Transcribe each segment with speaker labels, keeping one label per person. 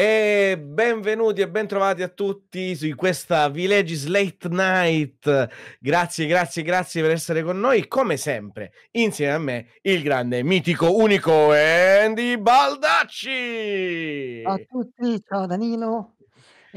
Speaker 1: E benvenuti e bentrovati a tutti su questa Villages Late Night. Grazie, grazie, grazie per essere con noi. Come sempre, insieme a me, il grande, mitico, unico Andy
Speaker 2: Baldacci. Ciao A tutti, ciao Danilo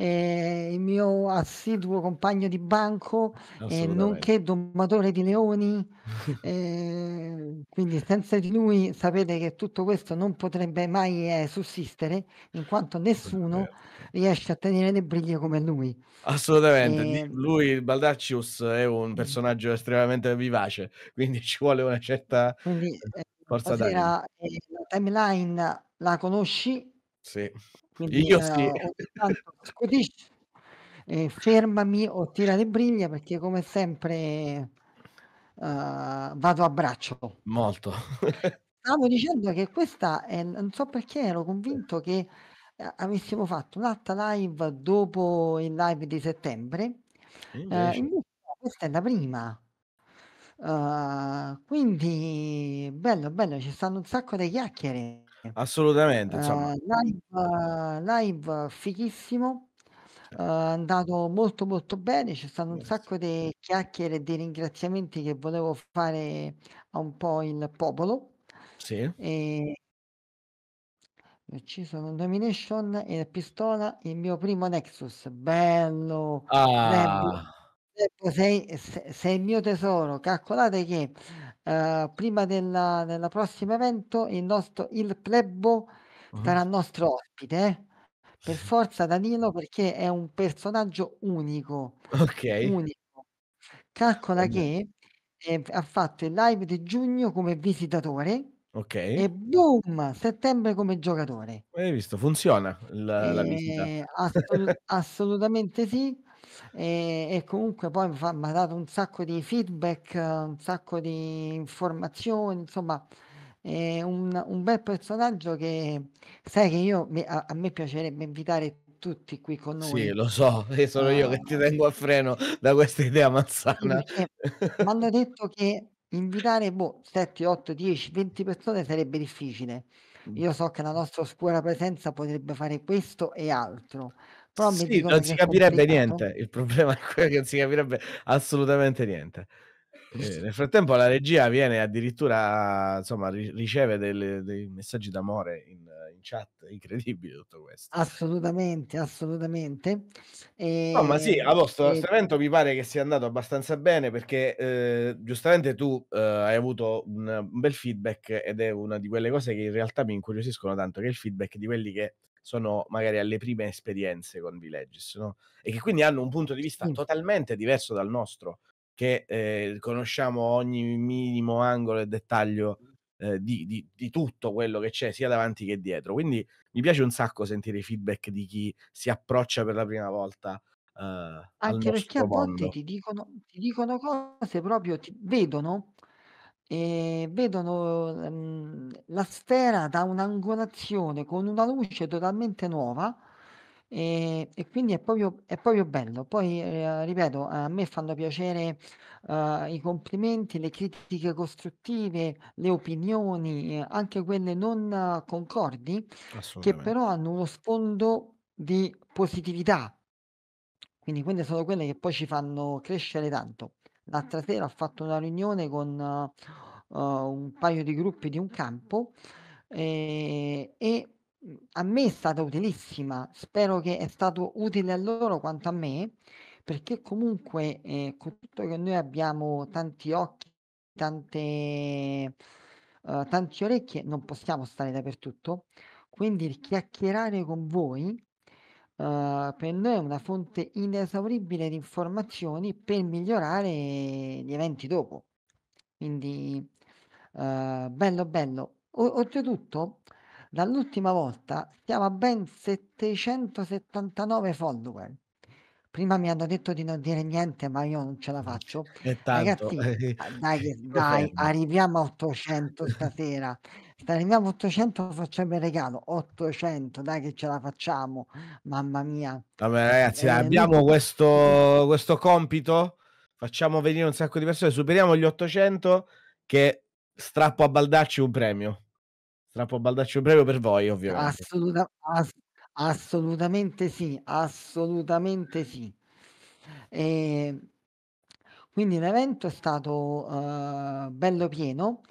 Speaker 2: eh, il mio assiduo compagno di banco, eh, nonché domatore di leoni. eh, quindi senza di lui sapete che tutto questo non potrebbe mai eh, sussistere, in quanto nessuno riesce a tenere le briglie come lui.
Speaker 1: Assolutamente, eh, lui Baldaccius è un mm. personaggio estremamente vivace, quindi ci vuole una certa quindi, eh, forza d'animo. La
Speaker 2: timeline la conosci?
Speaker 1: Sì. Quindi, Io sì. Eh,
Speaker 2: tanto, scutisci, eh, fermami o tira le briglie perché come sempre Uh, vado a braccio. Molto. Stavo dicendo che questa è, non so perché ero convinto che eh, avessimo fatto un'altra live dopo il live di settembre. Eh, invece... Uh, questa è la prima. Uh, quindi bello, bello, ci stanno un sacco di chiacchiere.
Speaker 1: Assolutamente, insomma. Eh,
Speaker 2: live, live fighissimo, eh, andato molto molto bene, ci stanno un sacco di chiacchiere e di ringraziamenti che volevo fare a un po' il popolo. Sì. E... Ci sono Domination e la pistola, il mio primo Nexus, bello. Ah. Ecco, sei, sei, il mio tesoro, calcolate che eh, prima della, della prossimo evento il nostro il plebbo uh-huh. sarà nostro ospite. Eh. Per forza Danilo perché è un personaggio unico.
Speaker 1: Ok. Unico.
Speaker 2: Calcola okay. che eh, ha fatto il live di giugno come visitatore. Ok. E boom, settembre come giocatore.
Speaker 1: Hai visto, funziona la, la eh, visita.
Speaker 2: Assolut- assolutamente sì e, e comunque poi mi fa- mi ha dato un sacco di feedback, un sacco di informazioni, insomma è un, un bel personaggio che sai che io, mi- a, a me piacerebbe invitare tutti qui con noi. Sì, lo so, e eh, sono
Speaker 1: io che ti ah. tengo a freno da questa idea mazzana. Eh,
Speaker 2: mi hanno detto che invitare boh, 7, 8, 10, 20 persone sarebbe difficile. Mm. Io so che la nostra oscura presenza potrebbe fare questo e altro. Però sì, non si capirebbe niente.
Speaker 1: Il problema è quello che non si capirebbe assolutamente niente. Eh, nel frattempo la regia viene addirittura, insomma, ri- riceve delle, dei messaggi d'amore in, in chat, incredibile tutto questo.
Speaker 2: Assolutamente, assolutamente. E... No, ma sì, ehm, a vostro e...
Speaker 1: mi pare che sia andato abbastanza bene perché eh, giustamente tu eh, hai avuto un, un bel feedback ed è una di quelle cose che in realtà mi incuriosiscono tanto, che è il feedback di quelli che sono magari alle prime esperienze con Villages, no? E che quindi hanno un punto di vista mm. totalmente diverso dal nostro, che eh, conosciamo ogni minimo angolo e dettaglio eh, di, di, di, tutto quello che c'è, sia davanti che dietro. Quindi mi piace un sacco sentire i feedback di chi si approccia per la prima volta. Eh, Anche perché a volte ti
Speaker 2: dicono, ti dicono, cose proprio, ti vedono e vedono, mhmm, la sfera da un'angolazione con una luce totalmente nuova, ehm, e quindi è proprio è proprio bello. Poi, ehm, ripeto, a me fanno piacere, uhm, i complimenti, le critiche costruttive, le opinioni, eh, anche quelle non concordi, che però hanno uno sfondo di positività. Quindi quelle sono quelle che poi ci fanno crescere tanto l'altra sera ho fatto una riunione con uh, un paio di gruppi di un campo eh, e mm, a me è stata utilissima, spero che è stato utile a loro quanto a me, perché comunque eh, con tutto che noi abbiamo tanti occhi, tante, uh, eh, tante orecchie, non possiamo stare dappertutto, quindi il chiacchierare con voi eh, per noi è una fonte inesauribile di informazioni per migliorare gli eventi dopo. Quindi, uh, bello, bello. O- oltretutto, dall'ultima volta siamo a ben 779 follower. Prima mi hanno detto di non dire niente, ma io non ce la faccio. Tanto, Ragazzi, dai, dai arriviamo a 800 stasera arriviamo a 800 facciamo il regalo 800 dai che ce la facciamo mamma mia
Speaker 1: vabbè ragazzi eh, abbiamo no. questo, questo compito facciamo venire un sacco di persone superiamo gli 800 che strappo a baldacci un premio strappo a baldacci un premio per voi ovviamente
Speaker 2: Assoluta, ass- assolutamente sì assolutamente sì e ehm, quindi l'evento è stato eh, bello pieno.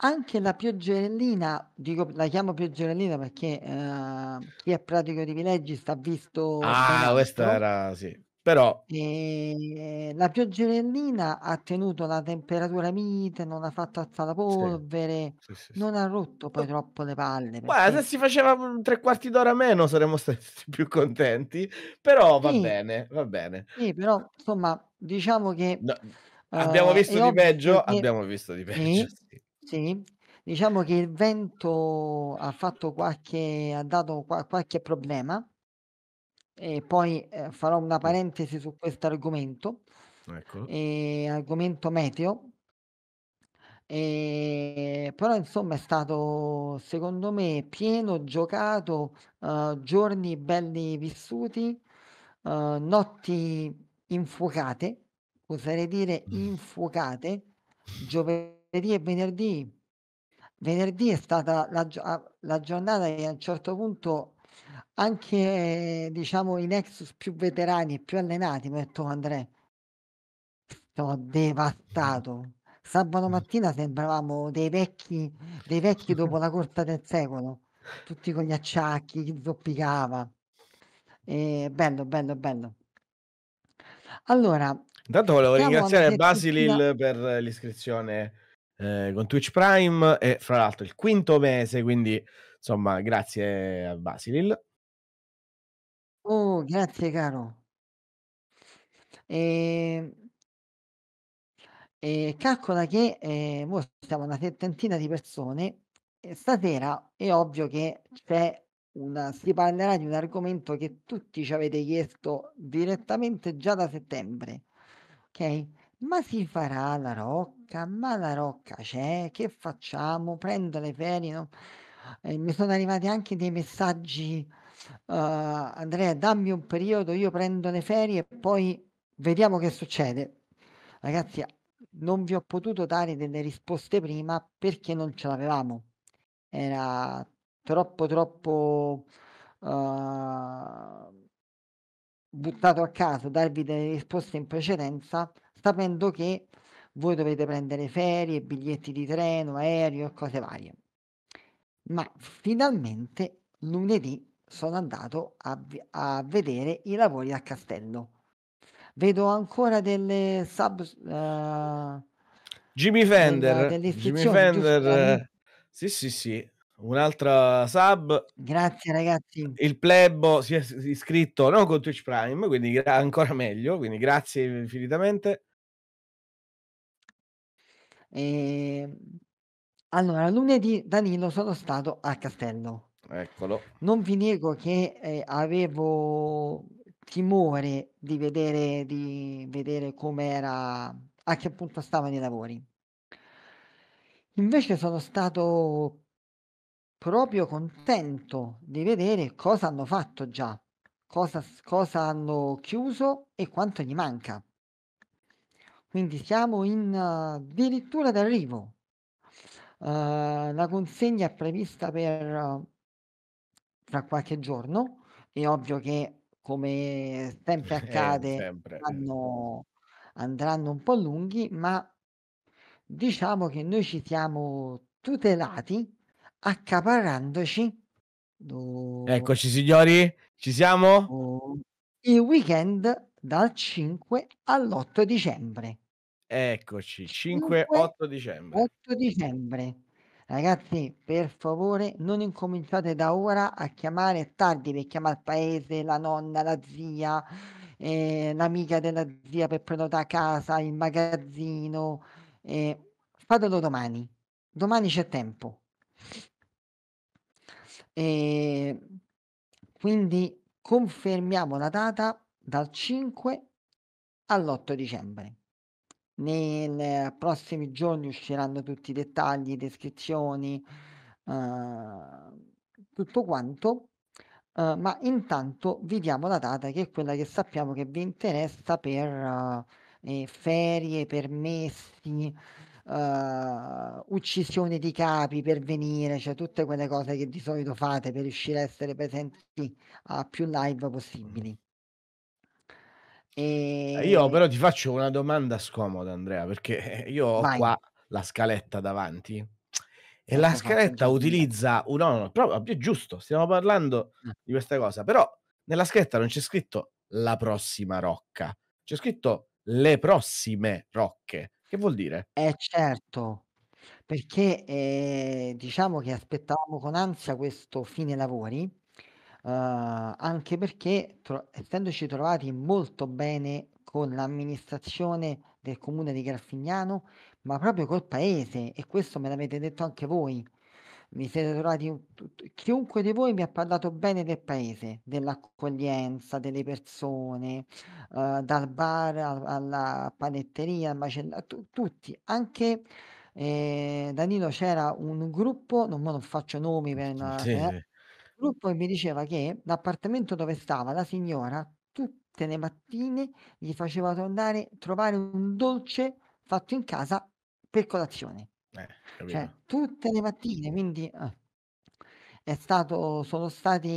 Speaker 2: Anche la pioggerellina, dico, la chiamo pioggerellina perché eh, chi è pratico di Vileggi sta visto. Ah, questa era
Speaker 1: sì. Però
Speaker 2: e, la pioggerellina ha tenuto la temperatura mite, non ha fatto alzare la polvere, sì, sì, sì, non ha rotto poi troppo le palle. Perché... Beh,
Speaker 1: se si faceva tre quarti d'ora meno saremmo stati più contenti, però va bene, va bene.
Speaker 2: Sì, però insomma diciamo che... No. Mhmm, abbiamo, uh, visto di peggio, che... abbiamo visto di peggio, sì, sì. sì, Diciamo che il vento ha fatto qualche, ha dato qua, qualche problema e poi eh, farò una parentesi su questo argomento, ecco. eh, argomento meteo, eh, però insomma è stato secondo me pieno, giocato, eh, giorni belli vissuti, eh, notti infuocate, oserei dire infuocate, giovedì e venerdì. Venerdì è stata la, ah, la giornata che a un certo punto anche diciamo i Nexus più veterani e più allenati mi ha detto Andrea sono devastato sabato mattina sembravamo dei vecchi dei vecchi dopo la corsa del secolo tutti con gli acciacchi chi zoppicava e eh, bello bello bello allora,
Speaker 1: Intanto volevo ringraziare Basilil per eh, l'iscrizione eh, con Twitch Prime e fra l'altro il quinto mese, quindi insomma grazie a Basilil.
Speaker 2: Oh, grazie caro. E... Ehm, e eh, calcola che eh, siamo una settantina di persone, e stasera è ovvio che c'è una, si parlerà di un argomento che tutti ci avete chiesto direttamente già da settembre. Ok? Ma si farà la rocca? Ma la rocca c'è? Che facciamo? Prendo le ferie? No? Eh, mi sono arrivati anche dei messaggi. Uh, Andrea, dammi un periodo, io prendo le ferie e poi vediamo che succede. Ragazzi, non vi ho potuto dare delle risposte prima perché non ce l'avevamo. Era troppo troppo uh, buttato a caso, darvi delle risposte in precedenza, sapendo che voi dovete prendere ferie, biglietti di treno, aereo e cose varie. Ma finalmente lunedì sono andato a, a vedere i lavori a Castello. Vedo ancora delle sub... Uh,
Speaker 1: Jimmy Fender. Della, Jimmy Fender. Giusta, eh, sì, sì, sì un'altra sub. Grazie ragazzi. Il plebbo si è iscritto no, con Twitch Prime, quindi gra- ancora meglio, quindi grazie infinitamente.
Speaker 2: E... Ehm, allora, lunedì Danilo sono stato a Castello. Eccolo. Non vi nego che eh, avevo timore di vedere, di vedere com'era, a che punto stavano i lavori. Invece sono stato proprio contento di vedere cosa hanno fatto già, cosa, cosa hanno chiuso e quanto gli manca. Quindi siamo in addirittura uh, d'arrivo. Uh, la consegna è prevista per uh, tra qualche giorno. È ovvio che, come sempre eh, accade, sempre. Hanno, andranno un po' lunghi, ma diciamo che noi ci siamo tutelati accaparrandoci.
Speaker 1: Oh, Eccoci signori, ci siamo? Oh,
Speaker 2: il weekend dal 5 all'8 dicembre. Eccoci, 5-8 dicembre. 8 dicembre. Ragazzi, per favore, non incominciate da ora a chiamare tardi per chiamare il paese, la nonna, la zia, eh, l'amica della zia per prenotare casa, il magazzino. Eh, fatelo domani. Domani c'è tempo. E ehm, quindi confermiamo la data dal 5 all'8 dicembre. Nei prossimi giorni usciranno tutti i dettagli, descrizioni, eh, tutto quanto, eh, ma intanto vi diamo la data che è quella che sappiamo che vi interessa per eh, eh ferie, permessi, uh, uccisioni di capi per venire, cioè tutte quelle cose che di solito fate per riuscire a essere presenti a più live possibili. E... Eh, io però
Speaker 1: ti faccio una domanda scomoda, Andrea, perché io ho Vai. qua la scaletta davanti e eh, la scaletta utilizza un no, no, no, proprio è giusto, stiamo parlando eh. di questa cosa, però nella scaletta non c'è scritto la prossima rocca, c'è scritto le prossime rocche. Che vuol dire?
Speaker 2: Eh certo, perché, ehm, diciamo che aspettavamo con ansia questo fine lavori, uhm, anche perché tro essendoci trovati molto bene con l'amministrazione del comune di Grafignano, ma proprio col paese, e questo me l'avete detto anche voi mi siete trovati, chiunque di voi mi ha parlato bene del paese, dell'accoglienza, delle persone, eh, dal bar al- alla panetteria, al macellaio, tu- tutti, anche... Eh, Danilo c'era un gruppo, non, non faccio nomi per una, sì. eh, gruppo che mi diceva che l'appartamento dove stava la signora tutte le mattine gli faceva tornare trovare un dolce fatto in casa per colazione.
Speaker 1: Eh, Cioè,
Speaker 2: tutte le mattine, quindi eh, è stato sono stati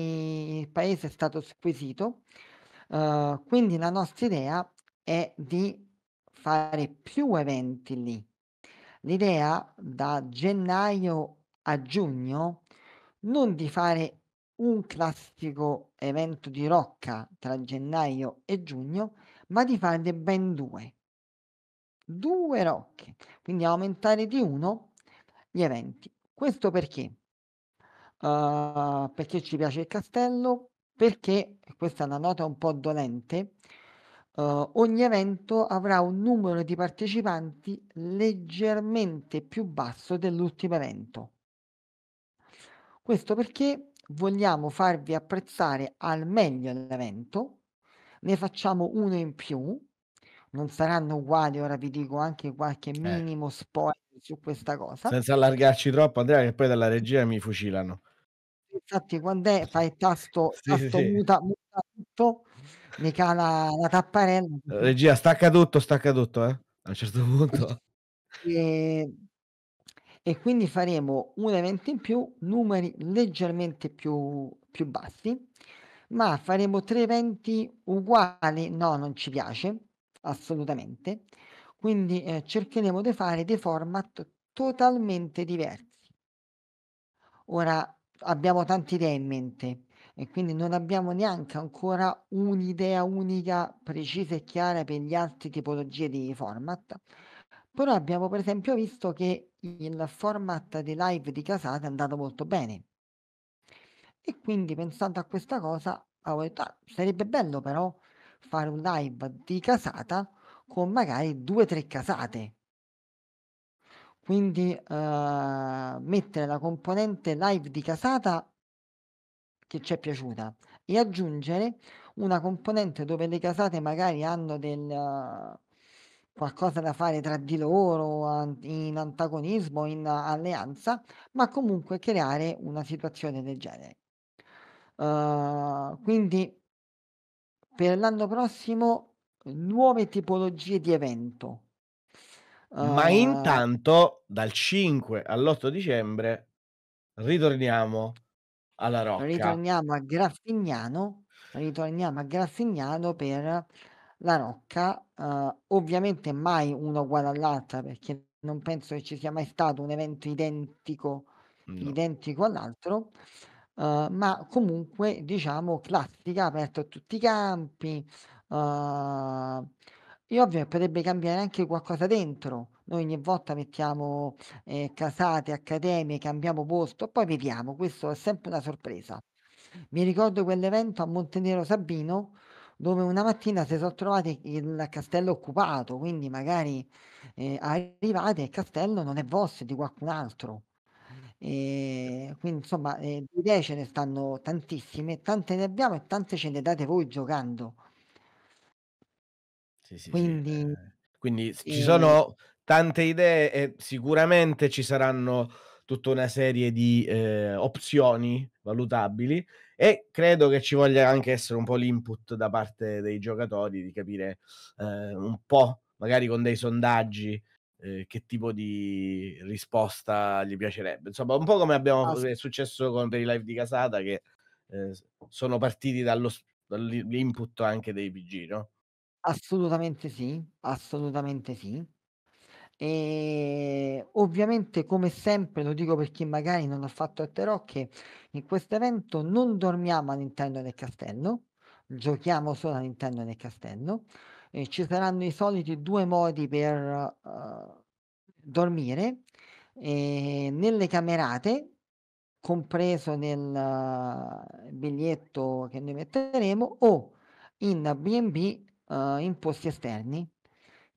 Speaker 2: il paese è stato squisito. Uhm, quindi la nostra idea è di fare più eventi lì. L'idea da gennaio a giugno, non di fare un classico evento di rocca tra gennaio e giugno, ma di farne ben due due rocche, quindi aumentare di uno gli eventi. Questo perché? Uh, perché ci piace il castello, perché, questa è una nota un po' dolente, uh, ogni evento avrà un numero di partecipanti leggermente più basso dell'ultimo evento. Questo perché vogliamo farvi apprezzare al meglio l'evento, ne facciamo uno in più non saranno uguali. Ora vi dico anche qualche eh. minimo spoiler su questa cosa.
Speaker 1: Senza allargarci troppo, Andrea, che poi dalla regia mi fucilano.
Speaker 2: Infatti, quando è, fai tasto, sì, tasto sì, muta, sì. muta tutto, mi cala la tapparella.
Speaker 1: Regia, stacca tutto, stacca tutto, eh? A un certo punto.
Speaker 2: E, e quindi faremo un evento in più, numeri leggermente più, più bassi, ma faremo tre eventi uguali. No, non ci piace assolutamente. Quindi eh, cercheremo di fare dei format totalmente diversi. Ora abbiamo tante idee in mente e quindi non abbiamo neanche ancora un'idea unica, precisa e chiara per gli altri tipologie di format. Però abbiamo per esempio visto che il format di live di Casate è andato molto bene. E quindi pensando a questa cosa, avevo detto, ah, sarebbe bello però fare un live di casata con magari due o tre casate. Quindi eh, mettere la componente live di casata che ci è piaciuta e aggiungere una componente dove le casate magari hanno del, uh, qualcosa da fare tra di loro in antagonismo, in alleanza, ma comunque creare una situazione del genere. Uh, quindi per l'anno prossimo nuove tipologie di evento. Ma uh,
Speaker 1: intanto dal 5 all'8 dicembre ritorniamo alla Rocca. Ritorniamo
Speaker 2: a Graffignano, ritorniamo a Graffignano per la Rocca, uh, ovviamente mai uno uguale all'altra perché non penso che ci sia mai stato un evento identico, no. identico all'altro eh, ma comunque diciamo classica, aperta a tutti i campi. eh, e ovvio che potrebbe cambiare anche qualcosa dentro. Noi ogni volta mettiamo eh, casate, accademie, cambiamo posto, poi vediamo, questo è sempre una sorpresa. Mi ricordo quell'evento a Montenero Sabino dove una mattina si sono trovati il castello occupato, quindi magari eh, arrivate e il castello non è vostro, è di qualcun altro. Ehm, quindi insomma, ehm, idee ce ne stanno tantissime, tante ne abbiamo e tante ce ne date voi giocando. Sì, sì, Quindi eh.
Speaker 1: Quindi s ci ehm sono tante idee e sicuramente ci saranno tutta una serie di, ehm, opzioni valutabili e credo che ci voglia anche essere un po' l'input da parte dei giocatori di capire, ehm, un po', magari con dei sondaggi, eh, che tipo di risposta gli piacerebbe. Insomma, un po' come abbiamo, ah, è successo con, per i live di Casata, che eh, sono partiti dallo, dall'input anche dei PG, no?
Speaker 2: Assolutamente sì, assolutamente sì. E ehm, ovviamente, come sempre, lo dico per chi magari non ha fatto altre che in questo evento non dormiamo all'interno del castello, giochiamo solo all'interno del castello eh, ci saranno i soliti due modi per uh, dormire, eh, nelle camerate, compreso nel uh, biglietto che noi metteremo, o in B&B uh, eh, in posti esterni.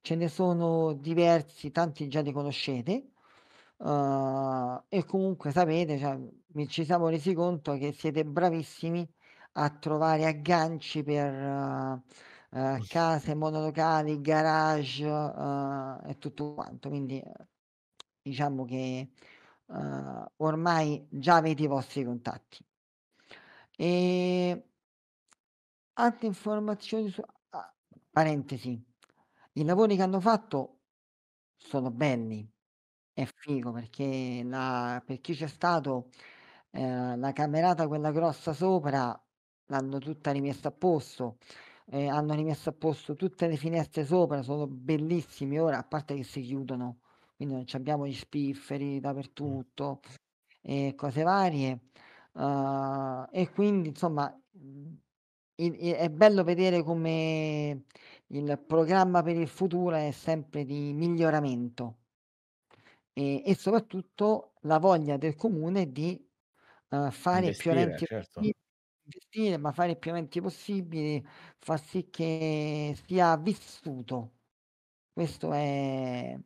Speaker 2: Ce ne sono diversi, tanti già li conoscete. Uh, e comunque sapete, cioè, ci siamo resi conto che siete bravissimi a trovare agganci per uh, eh, case monolocali, garage eh, e tutto quanto. Quindi eh, diciamo che eh, ormai già avete i vostri contatti. E altre informazioni su... Ah, parentesi, i lavori che hanno fatto sono belli, è figo perché la, per chi c'è stato eh, la camerata quella grossa sopra l'hanno tutta rimessa a posto eh, hanno rimesso a posto tutte le finestre sopra, sono bellissime ora, a parte che si chiudono, quindi non abbiamo gli spifferi mm. dappertutto e cose varie. Uh, e quindi insomma il, mm, il, è bello vedere come il programma per il futuro è sempre di miglioramento e, e soprattutto la voglia del comune di uh, fare Investire, più eventi certo investire, ma fare più eventi possibili, fa sì che sia vissuto. Questo è...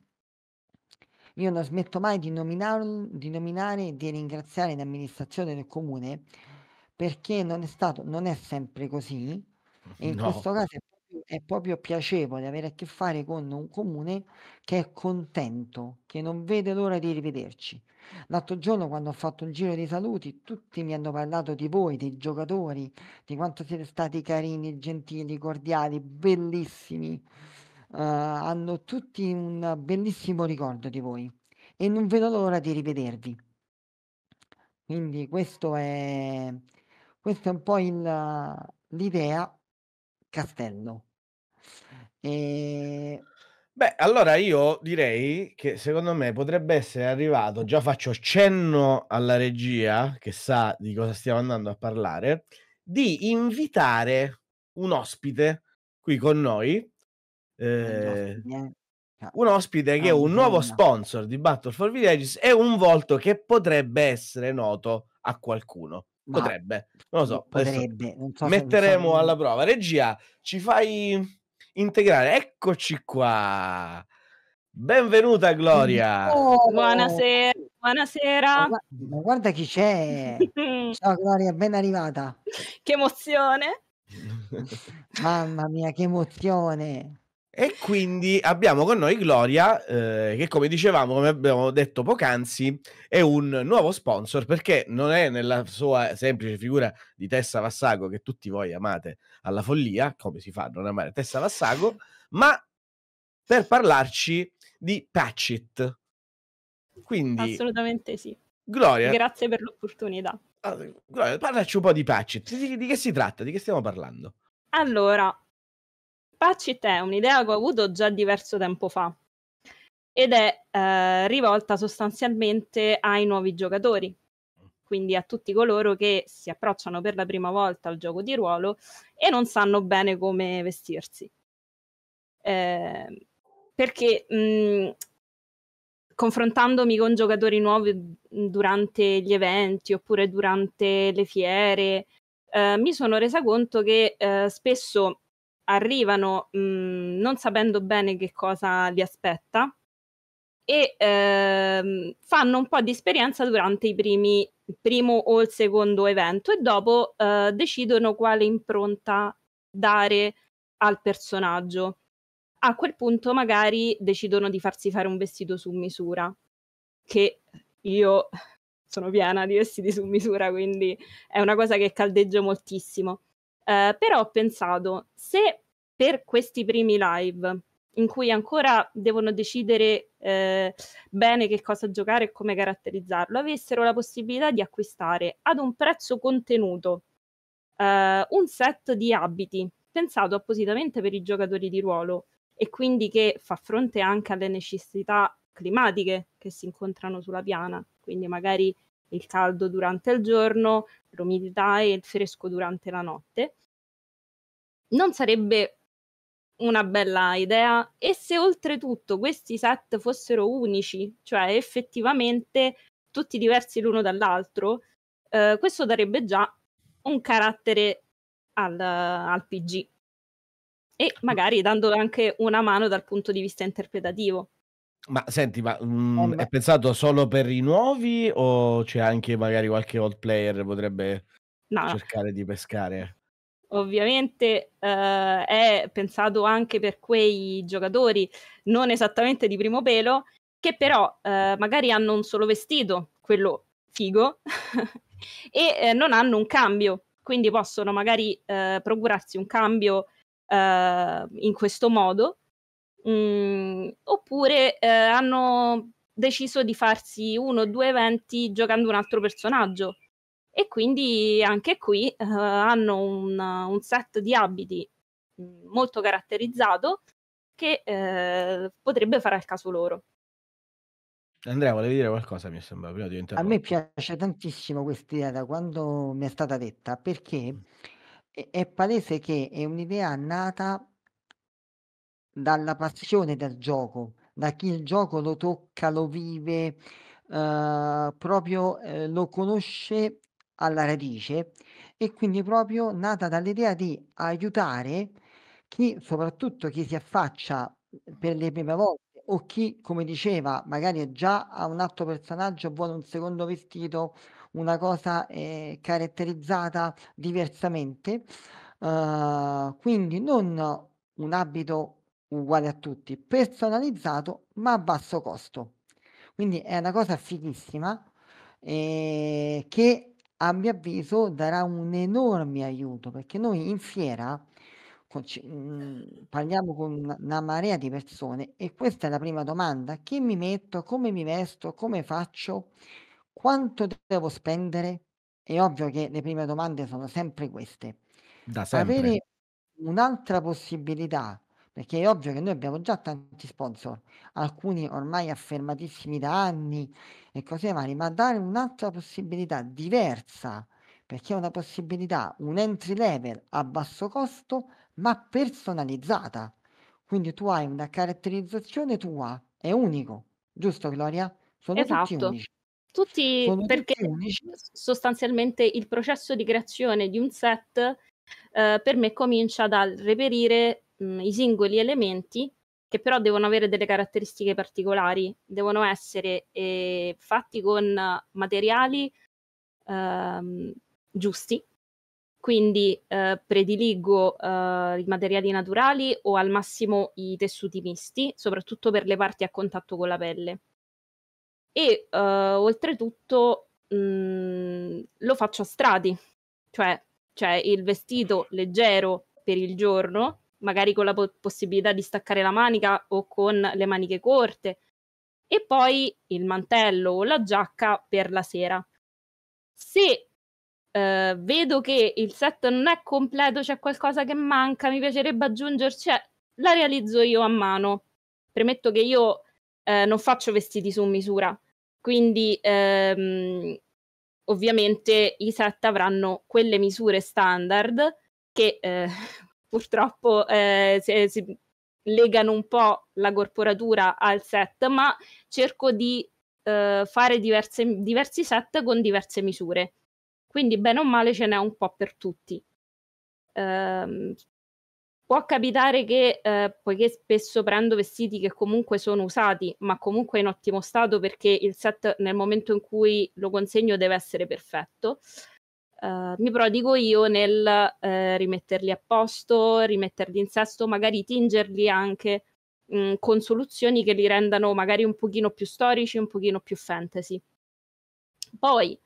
Speaker 2: Io non smetto mai di, nominarlo, di nominare e di ringraziare l'amministrazione del comune perché non è stato, non è sempre così e in no. questo caso è proprio, è proprio piacevole avere a che fare con un comune che è contento, che non vede l'ora di rivederci L'altro giorno quando ho fatto un giro di saluti, tutti mi hanno parlato di voi, dei giocatori, di quanto siete stati carini, gentili, cordiali, bellissimi. Eh, hanno tutti un bellissimo ricordo di voi e non vedo l'ora di rivedervi. Quindi questo è, questo è un po' il, l'idea Castello.
Speaker 1: E Beh, allora io direi che secondo me potrebbe essere arrivato, già faccio cenno alla regia che sa di cosa stiamo andando a parlare, di invitare un ospite qui con noi, eh, un ospite che è un nuovo sponsor di Battle for Villages e un volto che potrebbe essere noto a qualcuno. Potrebbe, non lo so. Potrebbe, non so metteremo alla prova. Regia, ci fai integrale. Eccoci qua. Benvenuta Gloria. Oh,
Speaker 3: buonasera. Buonasera. Ma
Speaker 2: guarda chi c'è. Ciao Gloria, ben arrivata.
Speaker 3: Che emozione. Mamma mia, che
Speaker 2: emozione.
Speaker 1: E quindi abbiamo con noi Gloria, eh, che come dicevamo, come abbiamo detto poc'anzi, è un nuovo sponsor perché non è nella sua semplice figura di Tessa Vassago che tutti voi amate alla follia, come si fa a non amare Tessa Vassago, ma per parlarci di Patchit. Quindi,
Speaker 3: Assolutamente sì. Gloria. Grazie per l'opportunità. Ah,
Speaker 1: Gloria, parlaci un po' di Patchit. Di, di che si tratta? Di che stiamo parlando?
Speaker 3: Allora, Pacit è un'idea che ho avuto già diverso tempo fa ed è eh, rivolta sostanzialmente ai nuovi giocatori, quindi a tutti coloro che si approcciano per la prima volta al gioco di ruolo e non sanno bene come vestirsi. Eh, perché mh, mm, confrontandomi con giocatori nuovi durante gli eventi oppure durante le fiere, eh, mi sono resa conto che eh, spesso arrivano mh, mhmm, non sapendo bene che cosa li aspetta e ehm, fanno un po' di esperienza durante i primi, il primo o il secondo evento e dopo eh, decidono quale impronta dare al personaggio. A quel punto magari decidono di farsi fare un vestito su misura, che io sono piena di vestiti su misura, quindi è una cosa che caldeggio moltissimo. Eh, però ho pensato, se per questi primi live in cui ancora devono decidere eh, bene che cosa giocare e come caratterizzarlo, avessero la possibilità di acquistare ad un prezzo contenuto eh, un set di abiti pensato appositamente per i giocatori di ruolo e quindi che fa fronte anche alle necessità climatiche che si incontrano sulla piana, quindi magari il caldo durante il giorno, l'umidità e il fresco durante la notte. Non sarebbe una bella idea e se oltretutto questi set fossero unici, cioè effettivamente tutti diversi l'uno dall'altro, eh, questo darebbe già un carattere al, al PG e magari dando anche una mano dal punto di vista interpretativo.
Speaker 1: Ma senti, ma mh, mm, è pensato solo per i nuovi o c'è anche magari qualche old player potrebbe
Speaker 3: no. cercare
Speaker 1: di pescare?
Speaker 3: Ovviamente eh, è pensato anche per quei giocatori non esattamente di primo pelo che però eh, magari hanno un solo vestito, quello figo, e eh, non hanno un cambio, quindi possono magari eh, procurarsi un cambio eh, in questo modo Mm, oppure eh, hanno deciso di farsi uno o due eventi giocando un altro personaggio. E quindi anche qui eh, hanno un, un, set di abiti mm, molto caratterizzato che eh, potrebbe fare al caso loro.
Speaker 1: Andrea, volevi dire qualcosa? Mi sembra prima di A me
Speaker 2: piace tantissimo questa idea da quando mi è stata detta perché mm. è palese che è un'idea nata dalla passione del gioco, da chi il gioco lo tocca, lo vive, eh, proprio eh, lo conosce alla radice e quindi proprio nata dall'idea di aiutare chi, soprattutto chi si affaccia per le prime volte o chi, come diceva, magari già ha un altro personaggio, vuole un secondo vestito, una cosa eh, caratterizzata diversamente. Uh, quindi non un abito uguale a tutti, personalizzato ma a basso costo. Quindi è una cosa fighissima eh, che a mio avviso darà un enorme aiuto perché noi in fiera con, mh, mm, parliamo con una, una marea di persone e questa è la prima domanda. Che mi metto? Come mi vesto? Come faccio? Quanto devo spendere? È ovvio che le prime domande sono sempre queste. Da sempre. Avere un'altra possibilità perché è ovvio che noi abbiamo già tanti sponsor, alcuni ormai affermatissimi da anni e così varie, ma dare un'altra possibilità diversa, perché è una possibilità, un entry level a basso costo, ma personalizzata. Quindi tu hai una caratterizzazione tua, è unico, giusto Gloria? Sono esatto. tutti unici.
Speaker 3: Tutti Sono perché tutti unici. sostanzialmente il processo di creazione di un set eh, per me comincia dal reperire mh, mhmm, i singoli elementi che però devono avere delle caratteristiche particolari, devono essere eh, fatti con materiali ehm, giusti, quindi eh, prediligo eh, i materiali naturali o al massimo i tessuti misti, soprattutto per le parti a contatto con la pelle. E eh, oltretutto mh, mhmm, lo faccio a strati, cioè, cioè il vestito leggero per il giorno magari con la po- possibilità di staccare la manica o con le maniche corte e poi il mantello o la giacca per la sera. Se eh, vedo che il set non è completo, c'è qualcosa che manca, mi piacerebbe aggiungerci, eh, la realizzo io a mano. Premetto che io eh, non faccio vestiti su misura, quindi ehm, ovviamente i set avranno quelle misure standard che eh, purtroppo eh, si, eh, si legano un po' la corporatura al set, ma cerco di eh, fare diverse, diversi set con diverse misure. Quindi bene o male ce n'è un po' per tutti. Eh, può capitare che, eh, poiché spesso prendo vestiti che comunque sono usati, ma comunque in ottimo stato perché il set nel momento in cui lo consegno deve essere perfetto, Uh, mi prodigo io nel uh, rimetterli a posto, rimetterli in sesto, magari tingerli anche mh, mm, con soluzioni che li rendano magari un pochino più storici, un pochino più fantasy. Poi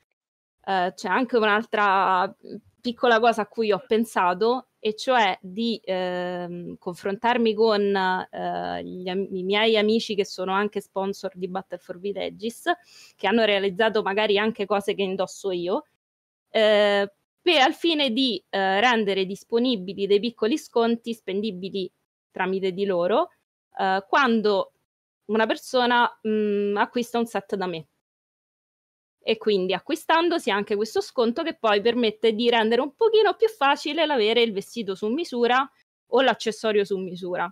Speaker 3: uh, c'è anche un'altra mm, piccola cosa a cui ho pensato, e cioè di ehm, confrontarmi con gli, i miei amici che sono anche sponsor di Battle for Villages, che hanno realizzato magari anche cose che indosso io, eh, per, al fine di eh, rendere disponibili dei piccoli sconti spendibili tramite di loro eh, quando una persona mh, mm, acquista un set da me. E quindi acquistando si ha anche questo sconto che poi permette di rendere un pochino più facile l'avere il vestito su misura o l'accessorio su misura.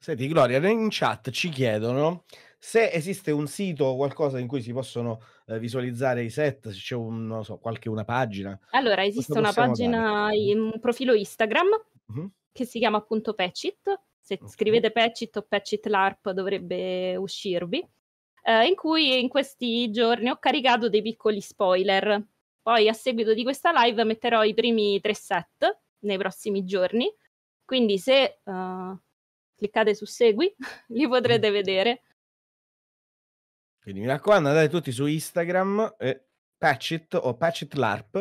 Speaker 1: Senti Gloria, in chat ci chiedono se esiste un sito o qualcosa in cui si possono eh, visualizzare i set, se c'è un, so, qualche una pagina.
Speaker 3: Allora, esiste una pagina, mm-hmm. in, un profilo Instagram mm-hmm. che si chiama appunto Patchit. Se okay. scrivete Patchit o Patchit LARP dovrebbe uscirvi. Eh, in cui in questi giorni ho caricato dei piccoli spoiler. Poi a seguito di questa live metterò i primi tre set nei prossimi giorni. Quindi se uh, cliccate su segui li potrete mm. vedere.
Speaker 1: Quindi mi raccomando, andate tutti su Instagram, eh, Patchit o Patchit LARP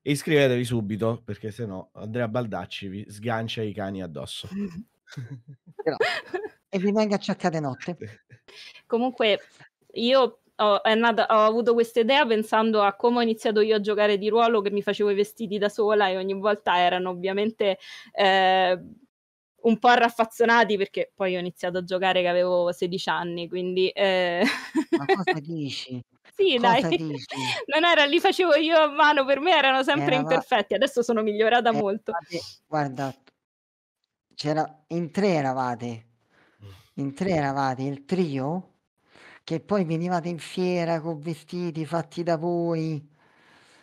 Speaker 1: e iscrivetevi subito perché se no Andrea Baldacci vi sgancia i cani addosso.
Speaker 3: Però,
Speaker 2: e vi venga a cercare notte.
Speaker 3: Comunque, io ho, nata, ho, avuto questa idea pensando a come ho iniziato io a giocare di ruolo, che mi facevo i vestiti da sola e ogni volta erano ovviamente eh, un po' raffazzonati perché poi ho iniziato a giocare che avevo 16 anni, quindi... Eh... Ma
Speaker 2: cosa dici?
Speaker 3: sì, cosa dai, dici? non era, li facevo io a mano, per me erano sempre Eravamo... imperfetti, adesso sono migliorata Eravate... Eh, molto.
Speaker 2: Guarda, c'era... in tre eravate, mm. in tre eravate, il trio, che poi venivate in fiera con vestiti fatti da voi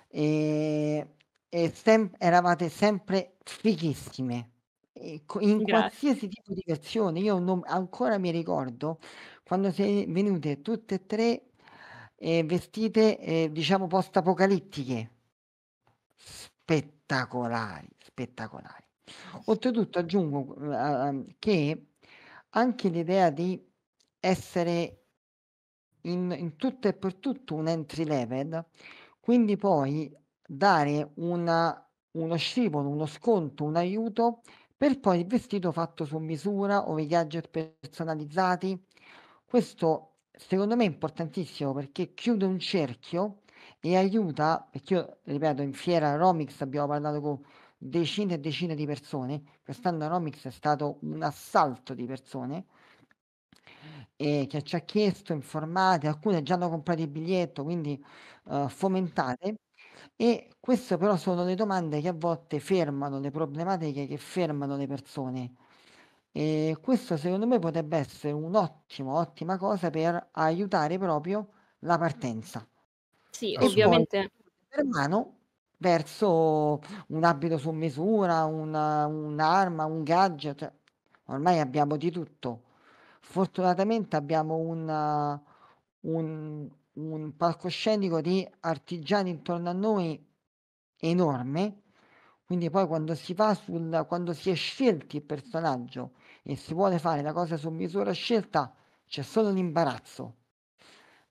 Speaker 2: e, e sem... eravate sempre fighissime e co- in Grazie. qualsiasi tipo di versione. Io non- ancora mi ricordo quando sei venute tutte e tre eh, vestite, eh, diciamo, post-apocalittiche. Spettacolari, spettacolari. Oltretutto aggiungo eh, che anche l'idea di essere in, in tutto e per tutto un entry level, quindi poi dare una, uno scivolo, uno sconto, un aiuto per poi il vestito fatto su misura o i gadget personalizzati. Questo secondo me è importantissimo perché chiude un cerchio e aiuta, perché io ripeto, in fiera Romix abbiamo parlato con decine e decine di persone, quest'anno Romix è stato un assalto di persone e che ci ha chiesto informate, alcune già hanno comprato il biglietto, quindi uh, fomentate e queste però sono le domande che a volte fermano, le problematiche che fermano le persone. E questo secondo me potrebbe essere un'ottima, ottima cosa per aiutare proprio la partenza.
Speaker 3: Sì, E ovviamente.
Speaker 2: per mano verso un abito su misura, una- un'arma, un gadget. Ormai abbiamo di tutto. Fortunatamente abbiamo un, un- un palcoscenico di artigiani intorno a noi enorme. Quindi poi quando si fa sul, quando si è scelti il personaggio e si vuole fare la cosa su misura scelta, c'è solo l'imbarazzo.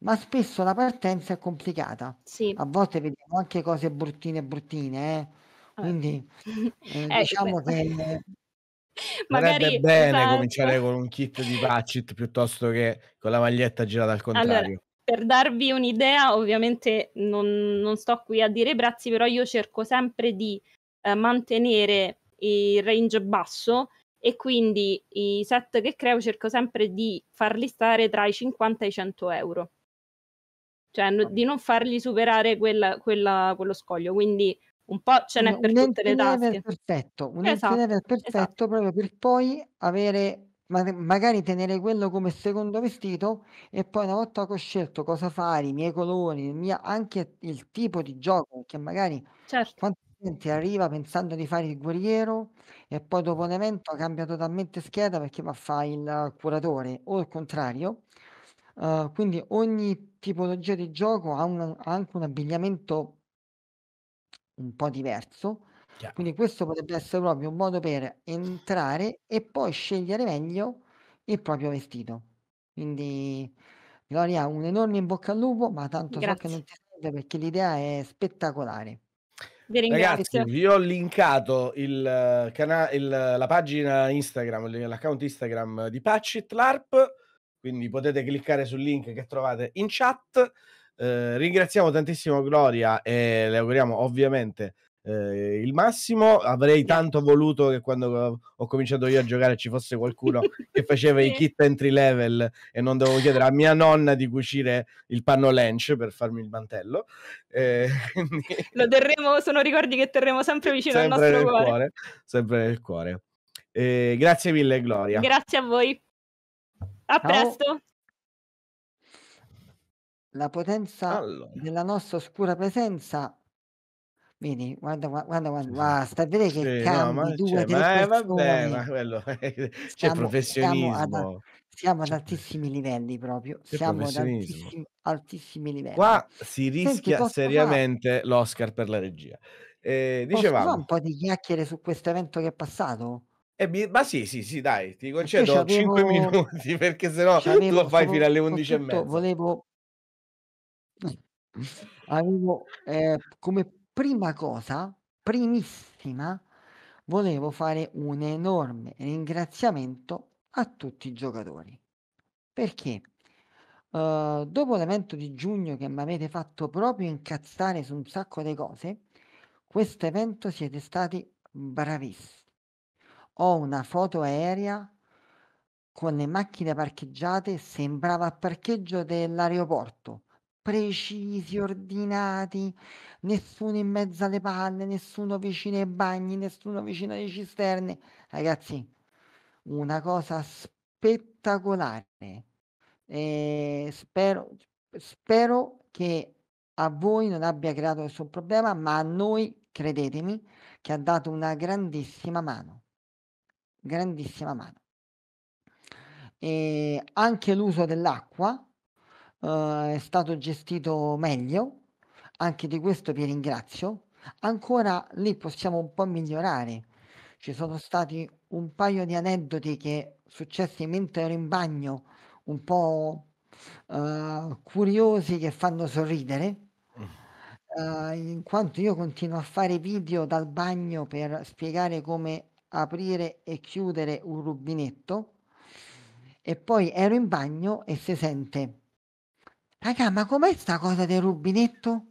Speaker 2: Ma spesso la partenza è complicata. Sì. A volte vediamo anche cose bruttine bruttine, eh. eh.
Speaker 3: Quindi eh, eh, diciamo che sarebbe bene esatto. cominciare
Speaker 1: con un kit di Patchit piuttosto che con la maglietta girata al contrario. Allora,
Speaker 3: per darvi un'idea, ovviamente non, non, sto qui a dire i prezzi, però io cerco sempre di eh, mantenere il range basso e quindi i set che creo cerco sempre di farli stare tra i 50 e i 100 euro. Cioè no, di non farli superare quella, quella, quello scoglio, quindi un po' ce n'è un, per un tutte le tasche.
Speaker 2: Perfetto, un esatto, esatto, perfetto esatto. proprio per poi avere magari tenere quello come secondo vestito e poi una volta che ho scelto cosa fare, i miei colori, il mia- anche il tipo di gioco, perché magari Certo. quanta gente arriva pensando di fare il guerriero e poi dopo un evento cambia totalmente scheda perché va a fare il curatore o il contrario. Uhm, quindi ogni tipologia di gioco ha un ha anche un abbigliamento un po' diverso, Chiaro. Quindi questo potrebbe essere proprio un modo per entrare e poi scegliere meglio il proprio vestito. Quindi Gloria, un enorme in bocca al lupo, ma tanto Grazie. so che non ti serve perché l'idea è spettacolare.
Speaker 3: Vi Ragazzi,
Speaker 1: vi ho linkato il eh, cana- il, la pagina Instagram, l'account Instagram di Patchit LARP, quindi potete cliccare sul link che trovate in chat. Eh, ringraziamo tantissimo Gloria e le auguriamo ovviamente eh, il massimo. Avrei tanto voluto che quando ho cominciato io a giocare ci fosse qualcuno che faceva i kit entry level e non dovevo chiedere a mia nonna di cucire il panno lench per farmi il mantello. Eh, quindi...
Speaker 3: Lo terremo, sono ricordi che terremo sempre vicino sempre al nostro cuore. cuore.
Speaker 1: Sempre nel cuore. Eh, grazie mille, Gloria. Grazie
Speaker 3: a voi. A Ciao. presto.
Speaker 2: La potenza allora. della nostra oscura presenza Vedi, guarda, guarda, guarda, sta a vedere che sì, cambi no, due, cioè, tre ma, eh, vabbè, ma
Speaker 1: quello c'è c'è professionismo. Siamo ad,
Speaker 2: siamo ad altissimi livelli proprio, c'è siamo ad altissimi, altissimi, livelli. Qua
Speaker 1: si rischia Senti, seriamente fare? l'Oscar per la regia. Eh, dicevamo... un
Speaker 2: po' di chiacchiere su questo evento che è passato? Eh, ma sì, sì, sì, dai, ti concedo avevo... 5 minuti
Speaker 1: perché sennò c'avevo, lo fai fino alle 11 e mezza.
Speaker 2: Volevo... Avevo eh, come prima cosa, primissima, volevo fare un enorme ringraziamento a tutti i giocatori. Perché? Uh, dopo l'evento di giugno che mi avete fatto proprio incazzare su un sacco di cose, questo evento siete stati bravissimi. Ho una foto aerea con le macchine parcheggiate, sembrava il parcheggio dell'aeroporto precisi, ordinati, nessuno in mezzo alle palle, nessuno vicino ai bagni, nessuno vicino alle cisterne. Ragazzi, una cosa spettacolare. Eh, spero, spero che a voi non abbia creato nessun problema, ma a noi, credetemi, che ha dato una grandissima mano. Grandissima mano. E anche l'uso dell'acqua eh, è stato gestito meglio, anche di questo vi ringrazio. Ancora lì possiamo un po' migliorare. Ci sono stati un paio di aneddoti che successi mentre ero in bagno, un po' eh, curiosi che fanno sorridere. Uh, in quanto io continuo a fare video dal bagno per spiegare come aprire e chiudere un rubinetto e poi ero in bagno e si sente Raga, ma com'è sta cosa del rubinetto?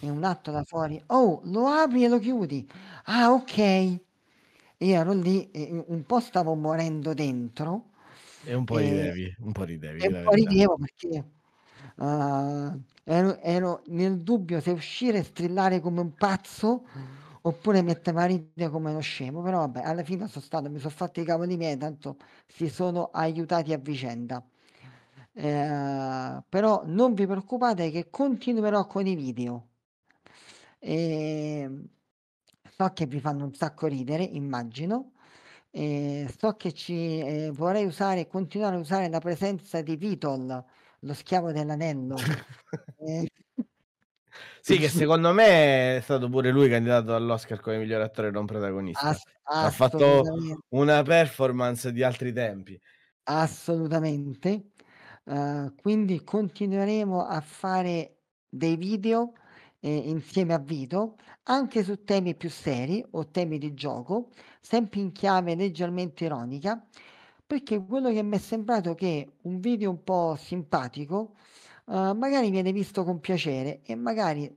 Speaker 2: E un atto da fuori, oh, lo apri e lo chiudi. Ah, ok. E io ero lì, e un po' stavo morendo dentro.
Speaker 1: E un po' e, ridevi, un po' ridevi. Un po' ridevo
Speaker 2: perché uh, ero, ero, nel dubbio se uscire e strillare come un pazzo oppure mettermi a ridere come uno scemo. Però vabbè, alla fine sono stato, mi sono fatto i cavoli miei, tanto si sono aiutati a vicenda. Eh, però non vi preoccupate che continuerò con i video. E ehm, so che vi fanno un sacco ridere, immagino. E ehm, so che ci eh, vorrei usare, continuare a usare la presenza di Vitol, lo schiavo dell'anello. eh.
Speaker 1: Sì, che secondo me è stato pure lui candidato all'Oscar come miglior attore non protagonista. Ass- ha fatto una performance di altri tempi.
Speaker 2: Assolutamente. Uhm, quindi continueremo a fare dei video eh, insieme a Vito anche su temi più seri o temi di gioco, sempre in chiave leggermente ironica, perché quello che mi è sembrato che un video un po' simpatico uh, magari viene visto con piacere e magari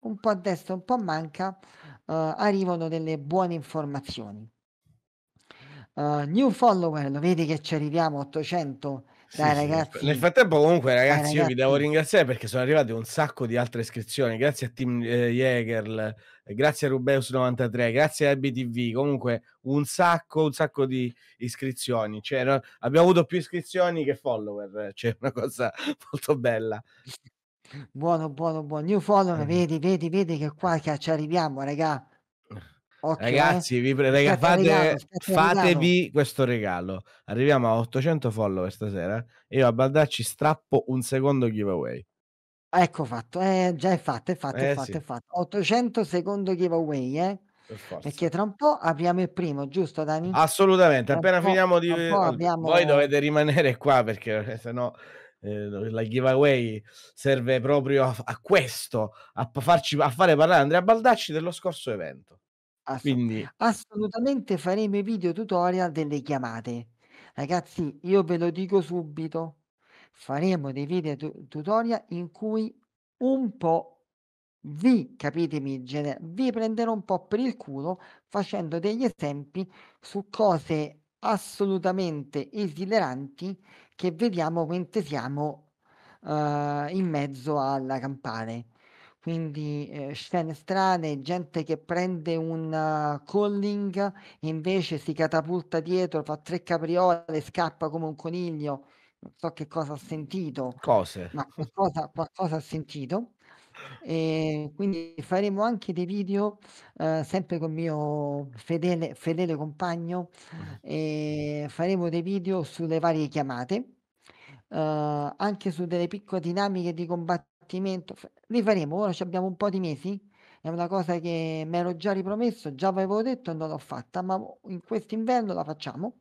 Speaker 2: un po' a destra, un po' a manca, uh, arrivano delle buone informazioni. Uhm, new follower, lo vedi che ci arriviamo 800 dai, ragazzi. Nel
Speaker 1: frattempo, comunque, ragazzi, Dai, ragazzi, io vi devo ringraziare perché sono arrivate un sacco di altre iscrizioni. Grazie a Team eh, Jäger, eh, grazie a Rubeus93, grazie a BTV. Comunque, un sacco, un sacco di iscrizioni. Cioè, no, abbiamo avuto più iscrizioni che follower. Cioè, una cosa molto bella.
Speaker 2: Buono, buono, buono. New follower, mm. vedi, vedi, vedi che qua ci arriviamo, ragazzi. Okay. Eh. Ragazzi,
Speaker 1: vi pre- rega- fate, regalo, fatevi questo regalo. Arriviamo a 800 follower stasera e io a Baldacci strappo un secondo giveaway.
Speaker 2: Ecco fatto, eh, già è fatto, è fatto, eh, è fatto, sì. è fatto. 800 secondo giveaway, eh? Perché tra un po' apriamo il primo, giusto Dani? Assolutamente, tra appena finiamo di... Abbiamo... Voi dovete
Speaker 1: rimanere qua perché eh, sennò eh, la giveaway serve proprio a, a questo, a, farci, a fare parlare Andrea Baldacci dello scorso evento. Asso Quindi
Speaker 2: assolutamente faremo i video tutorial delle chiamate. Ragazzi, io ve lo dico subito, faremo dei video tu tutorial in cui un po' vi, capitemi, gene- vi prenderò un po' per il culo facendo degli esempi su cose assolutamente esileranti che vediamo mentre siamo, ehm, in mezzo alla campana quindi eh, scene strane, gente che prende un uh, calling e invece si catapulta dietro, fa tre capriole, scappa come un coniglio, non so che cosa ha sentito, Cose. ma qualcosa, qualcosa ha sentito. E quindi faremo anche dei video eh, sempre con il mio fedele, fedele compagno e faremo dei video sulle varie chiamate eh, anche su delle piccole dinamiche di combattimento li faremo. Ora abbiamo un po' di mesi, è una cosa che mi ero già ripromesso, già avevo detto e non l'ho fatta, ma in questo quest'inverno la facciamo.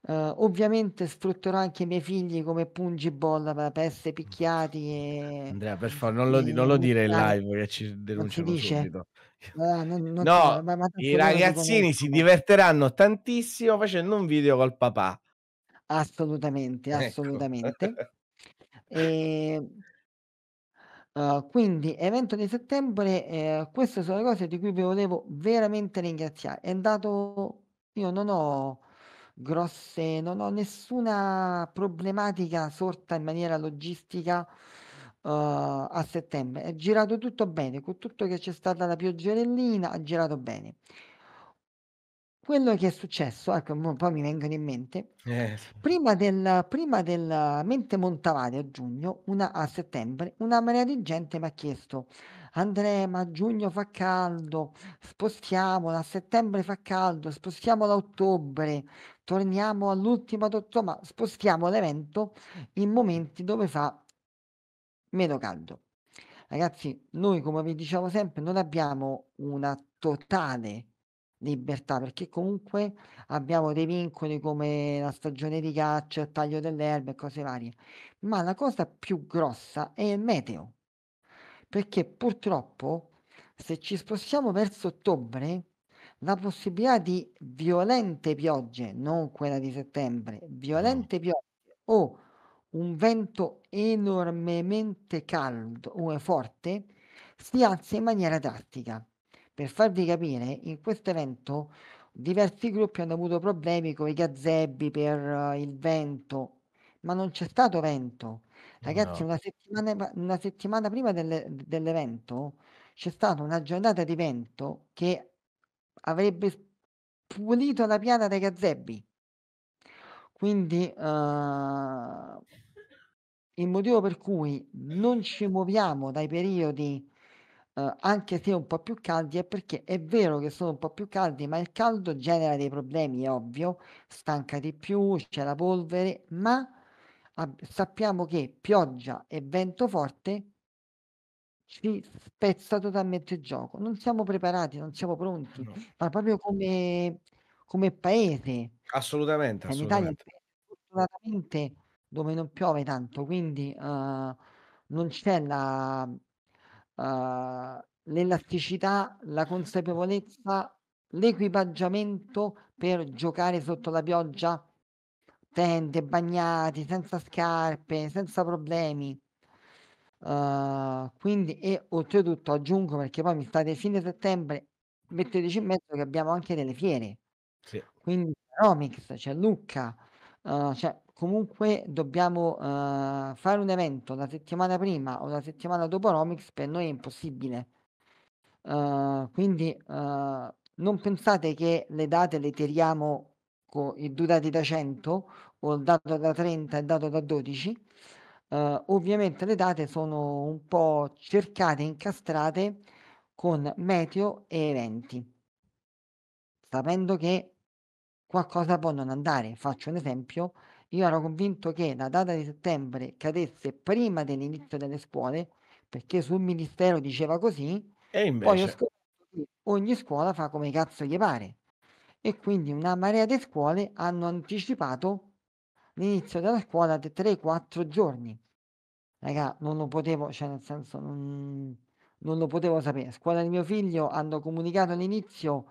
Speaker 2: Uh, ovviamente sfrutterò anche i miei figli come pungi per essere mm. picchiati. E, Andrea,
Speaker 1: per favore, non, lo, non lo dire in live che ci denunciano subito.
Speaker 2: Uh, non, non no, so, ma, ma i ragazzini
Speaker 1: si divertiranno tantissimo facendo un video col papà.
Speaker 2: Assolutamente, ecco. assolutamente. Ecco. E ehm, Uhm, quindi, evento di settembre, eh, queste sono le cose di cui vi volevo veramente ringraziare. È andato, io non ho grosse, non ho nessuna problematica sorta in maniera logistica uh, a settembre. È girato tutto bene, con tutto che c'è stata la pioggerellina, ha girato bene quello che è successo, ecco, un po' mi vengono in mente, Eh. prima del, prima del Mente Montavare a giugno, una, a settembre, una marea di gente mi ha chiesto, Andrea, ma a giugno fa caldo, spostiamola, a settembre fa caldo, spostiamola a ottobre, torniamo all'ultima d'ottobre, ma spostiamo l'evento in momenti dove fa meno caldo. Ragazzi, noi come vi diciamo sempre, non abbiamo una totale libertà, perché comunque abbiamo dei vincoli come la stagione di caccia, il taglio delle erbe e cose varie, ma la cosa più grossa è il meteo, perché purtroppo se ci spostiamo verso ottobre, la possibilità di violente piogge, non quella di settembre, mm. violente piogge o un vento enormemente caldo o eh, forte si alza in maniera drastica. Per farvi capire, in questo evento diversi gruppi hanno avuto problemi con i gazebi per eh, il vento, ma non c'è stato vento. Ragazzi, No. una settimana, una settimana prima delle- dell'evento c'è stata una giornata di vento che avrebbe pulito la piana dai gazebi. Quindi, eh, il motivo per cui non ci muoviamo dai periodi eh, anche se un po' più caldi, è perché è vero che sono un po' più caldi, ma il caldo genera dei problemi, è ovvio, stanca di più, c'è la polvere, ma a- sappiamo che pioggia e vento forte ci spezza totalmente il gioco. Non siamo preparati, non siamo pronti, No. ma proprio come, come paese.
Speaker 1: Assolutamente, cioè, in L'Italia assolutamente.
Speaker 2: paese, fortunatamente dove non piove tanto, quindi eh, non c'è la, l'elasticità, eh, la consapevolezza, l'equipaggiamento per giocare sotto la pioggia, tende, bagnati, senza scarpe, senza problemi. Uh, quindi e oltretutto aggiungo perché poi mi state fine settembre metteteci in mezzo che abbiamo anche delle fiere sì. quindi Romics c'è eh, cioè Lucca uh, c'è cioè comunque dobbiamo eh, fare un evento la settimana prima o la settimana dopo Romix per noi è impossibile. Uh, quindi uh, non pensate che le date le tiriamo con i due dati da 100 o il dato da 30 e il dato da 12. Uh, eh, ovviamente le date sono un po' cercate, incastrate con meteo e eventi, sapendo che qualcosa può non andare. Faccio un esempio, io ero convinto che la data di settembre cadesse prima dell'inizio delle scuole, perché sul ministero diceva così, e invece... poi ho scoperto che ogni scuola fa come cazzo gli pare. E quindi una marea di scuole hanno anticipato l'inizio della scuola di 3-4 giorni. Raga, non lo potevo, cioè nel senso, non, non lo potevo sapere. Scuola di mio figlio hanno comunicato l'inizio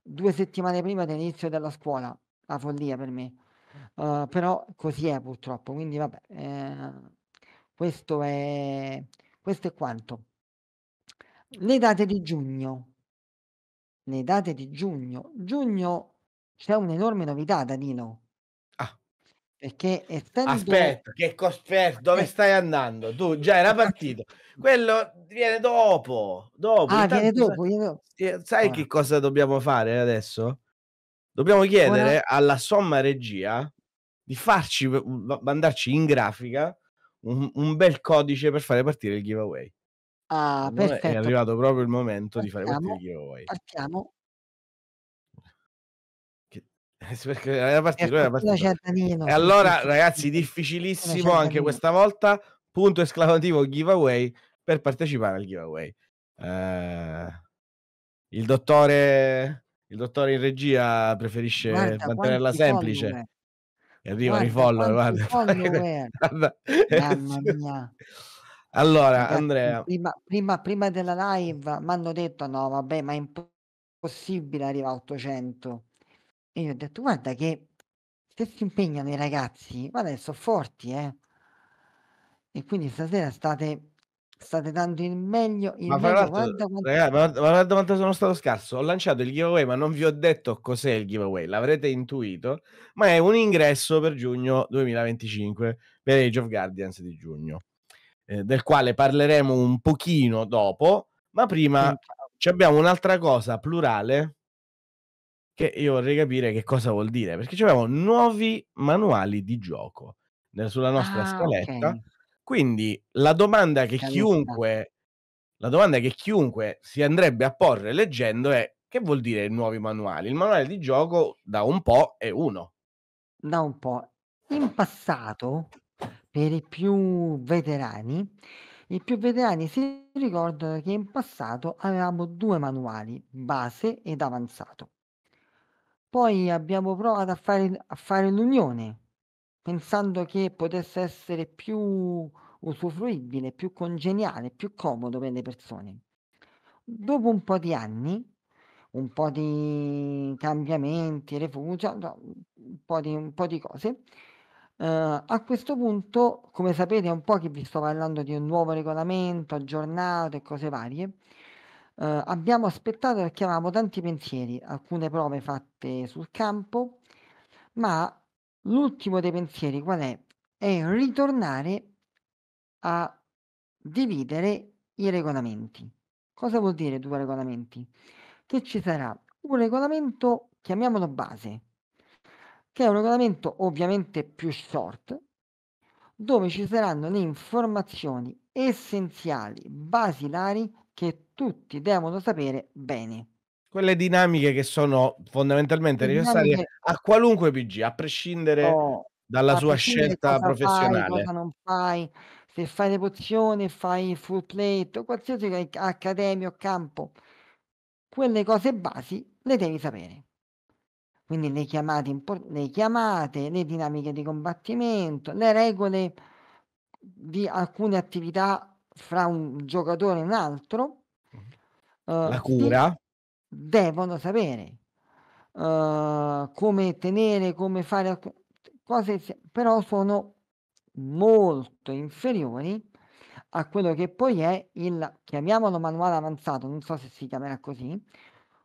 Speaker 2: due settimane prima dell'inizio della scuola. La follia per me. Uh, però così è purtroppo, quindi vabbè, eh, questo, è, questo è quanto. Le date di giugno, le date di giugno, giugno c'è un'enorme novità, Danilo. Ah.
Speaker 1: Perché essendo... Aspetta, che aspetta, dove stai andando? Tu già era partito. Quello viene dopo, dopo. Ah, Intanto, viene dopo, viene dopo. Sai allora. Ah. che cosa dobbiamo fare adesso? Dobbiamo chiedere Buona... alla somma regia di farci mandarci in grafica un, un, bel codice per fare partire il giveaway.
Speaker 2: Ah, perfetto. È arrivato
Speaker 1: proprio il momento partiamo, di fare partire il
Speaker 2: giveaway. Partiamo.
Speaker 1: Eh, perché era partito, era certo, partito. E allora, ragazzi, difficilissimo anche questa volta. Punto esclamativo giveaway per partecipare al giveaway. Uh, il dottore il dottore in regia preferisce guarda, mantenerla semplice. Follower. E arrivano i follower,
Speaker 2: guarda. Mamma mia.
Speaker 1: Allora, Ragazzi, Andrea.
Speaker 2: Prima, prima, prima, della live mi hanno detto no, vabbè, ma è impossibile arrivare a 800. E io ho detto, guarda che se si impegnano i ragazzi, guarda che sono forti, eh. E quindi stasera state state dando il meglio. Il ma, guarda, guarda,
Speaker 1: guarda quanto sono stato scarso. Ho lanciato il giveaway, ma non vi ho detto cos'è il giveaway. L'avrete intuito, ma è un ingresso per giugno 2025 per Age of Guardians di giugno, eh, del quale parleremo un pochino dopo. Ma prima sì. abbiamo un'altra cosa plurale che io vorrei capire che cosa vuol dire perché abbiamo nuovi manuali di gioco sulla nostra ah, scaletta. Okay quindi la domanda che chiunque la domanda che chiunque si andrebbe a porre leggendo è che vuol dire nuovi manuali? Il manuale di gioco da un po' è uno.
Speaker 2: Da un po'. In passato, per i più veterani, i più veterani si ricordano che in passato avevamo due manuali, base ed avanzato. Poi abbiamo provato a fare, a fare l'unione pensando che potesse essere più usufruibile, più congeniale, più comodo per le persone. Dopo un po' di anni, un po' di cambiamenti, refugio, un, po di, un po' di cose, eh, a questo punto, come sapete, è un po' che vi sto parlando di un nuovo regolamento aggiornato e cose varie. Eh, abbiamo aspettato perché avevamo tanti pensieri, alcune prove fatte sul campo, ma L'ultimo dei pensieri qual è? È ritornare a dividere i regolamenti. Cosa vuol dire due regolamenti? Che ci sarà un regolamento, chiamiamolo base, che è un regolamento ovviamente più short, dove ci saranno le informazioni essenziali, basilari, che tutti devono sapere bene quelle dinamiche
Speaker 1: che sono fondamentalmente necessarie a qualunque PG, a prescindere oh, dalla a sua prescindere scelta professionale.
Speaker 2: Fai, se fai le pozioni, fai il full plate, qualsiasi accademia o campo, quelle cose basi le devi sapere. Quindi le chiamate, le chiamate, le dinamiche di combattimento, le regole di alcune attività fra un giocatore e un altro. Eh, La uh, cura devono sapere uh, come tenere, come fare cose, però sono molto inferiori a quello che poi è il, chiamiamolo manuale avanzato, non so se si chiamerà così,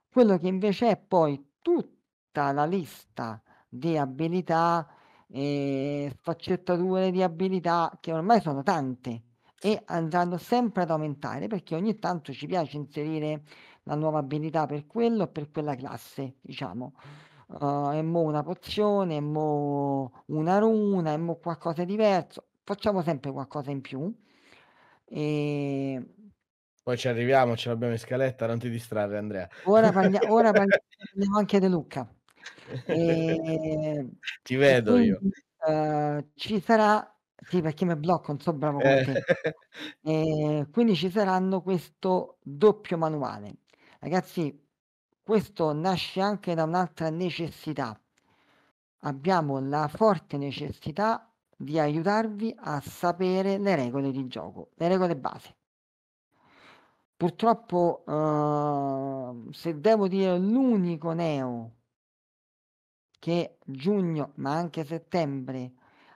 Speaker 2: quello che invece è poi tutta la lista di abilità, e eh, sfaccettature di abilità, che ormai sono tante e andranno sempre ad aumentare perché ogni tanto ci piace inserire la nuova abilità per quello o per quella classe, diciamo. Uh, e mo una pozione, è mo una runa, è mo qualcosa di diverso. Facciamo sempre qualcosa in più. E...
Speaker 1: Poi ci arriviamo, ce l'abbiamo in scaletta, non ti distrarre Andrea.
Speaker 2: Ora, parli- ora parliamo anche di Luca. E...
Speaker 1: Ti vedo quindi, io.
Speaker 2: Uh, ci sarà sì, perché mi blocco, non so bravo eh. eh, quindi ci saranno questo doppio manuale. Ragazzi, questo nasce anche da un'altra necessità. Abbiamo la forte necessità di aiutarvi a sapere le regole di gioco, le regole base. Purtroppo, eh, se devo dire l'unico neo che giugno, ma anche settembre,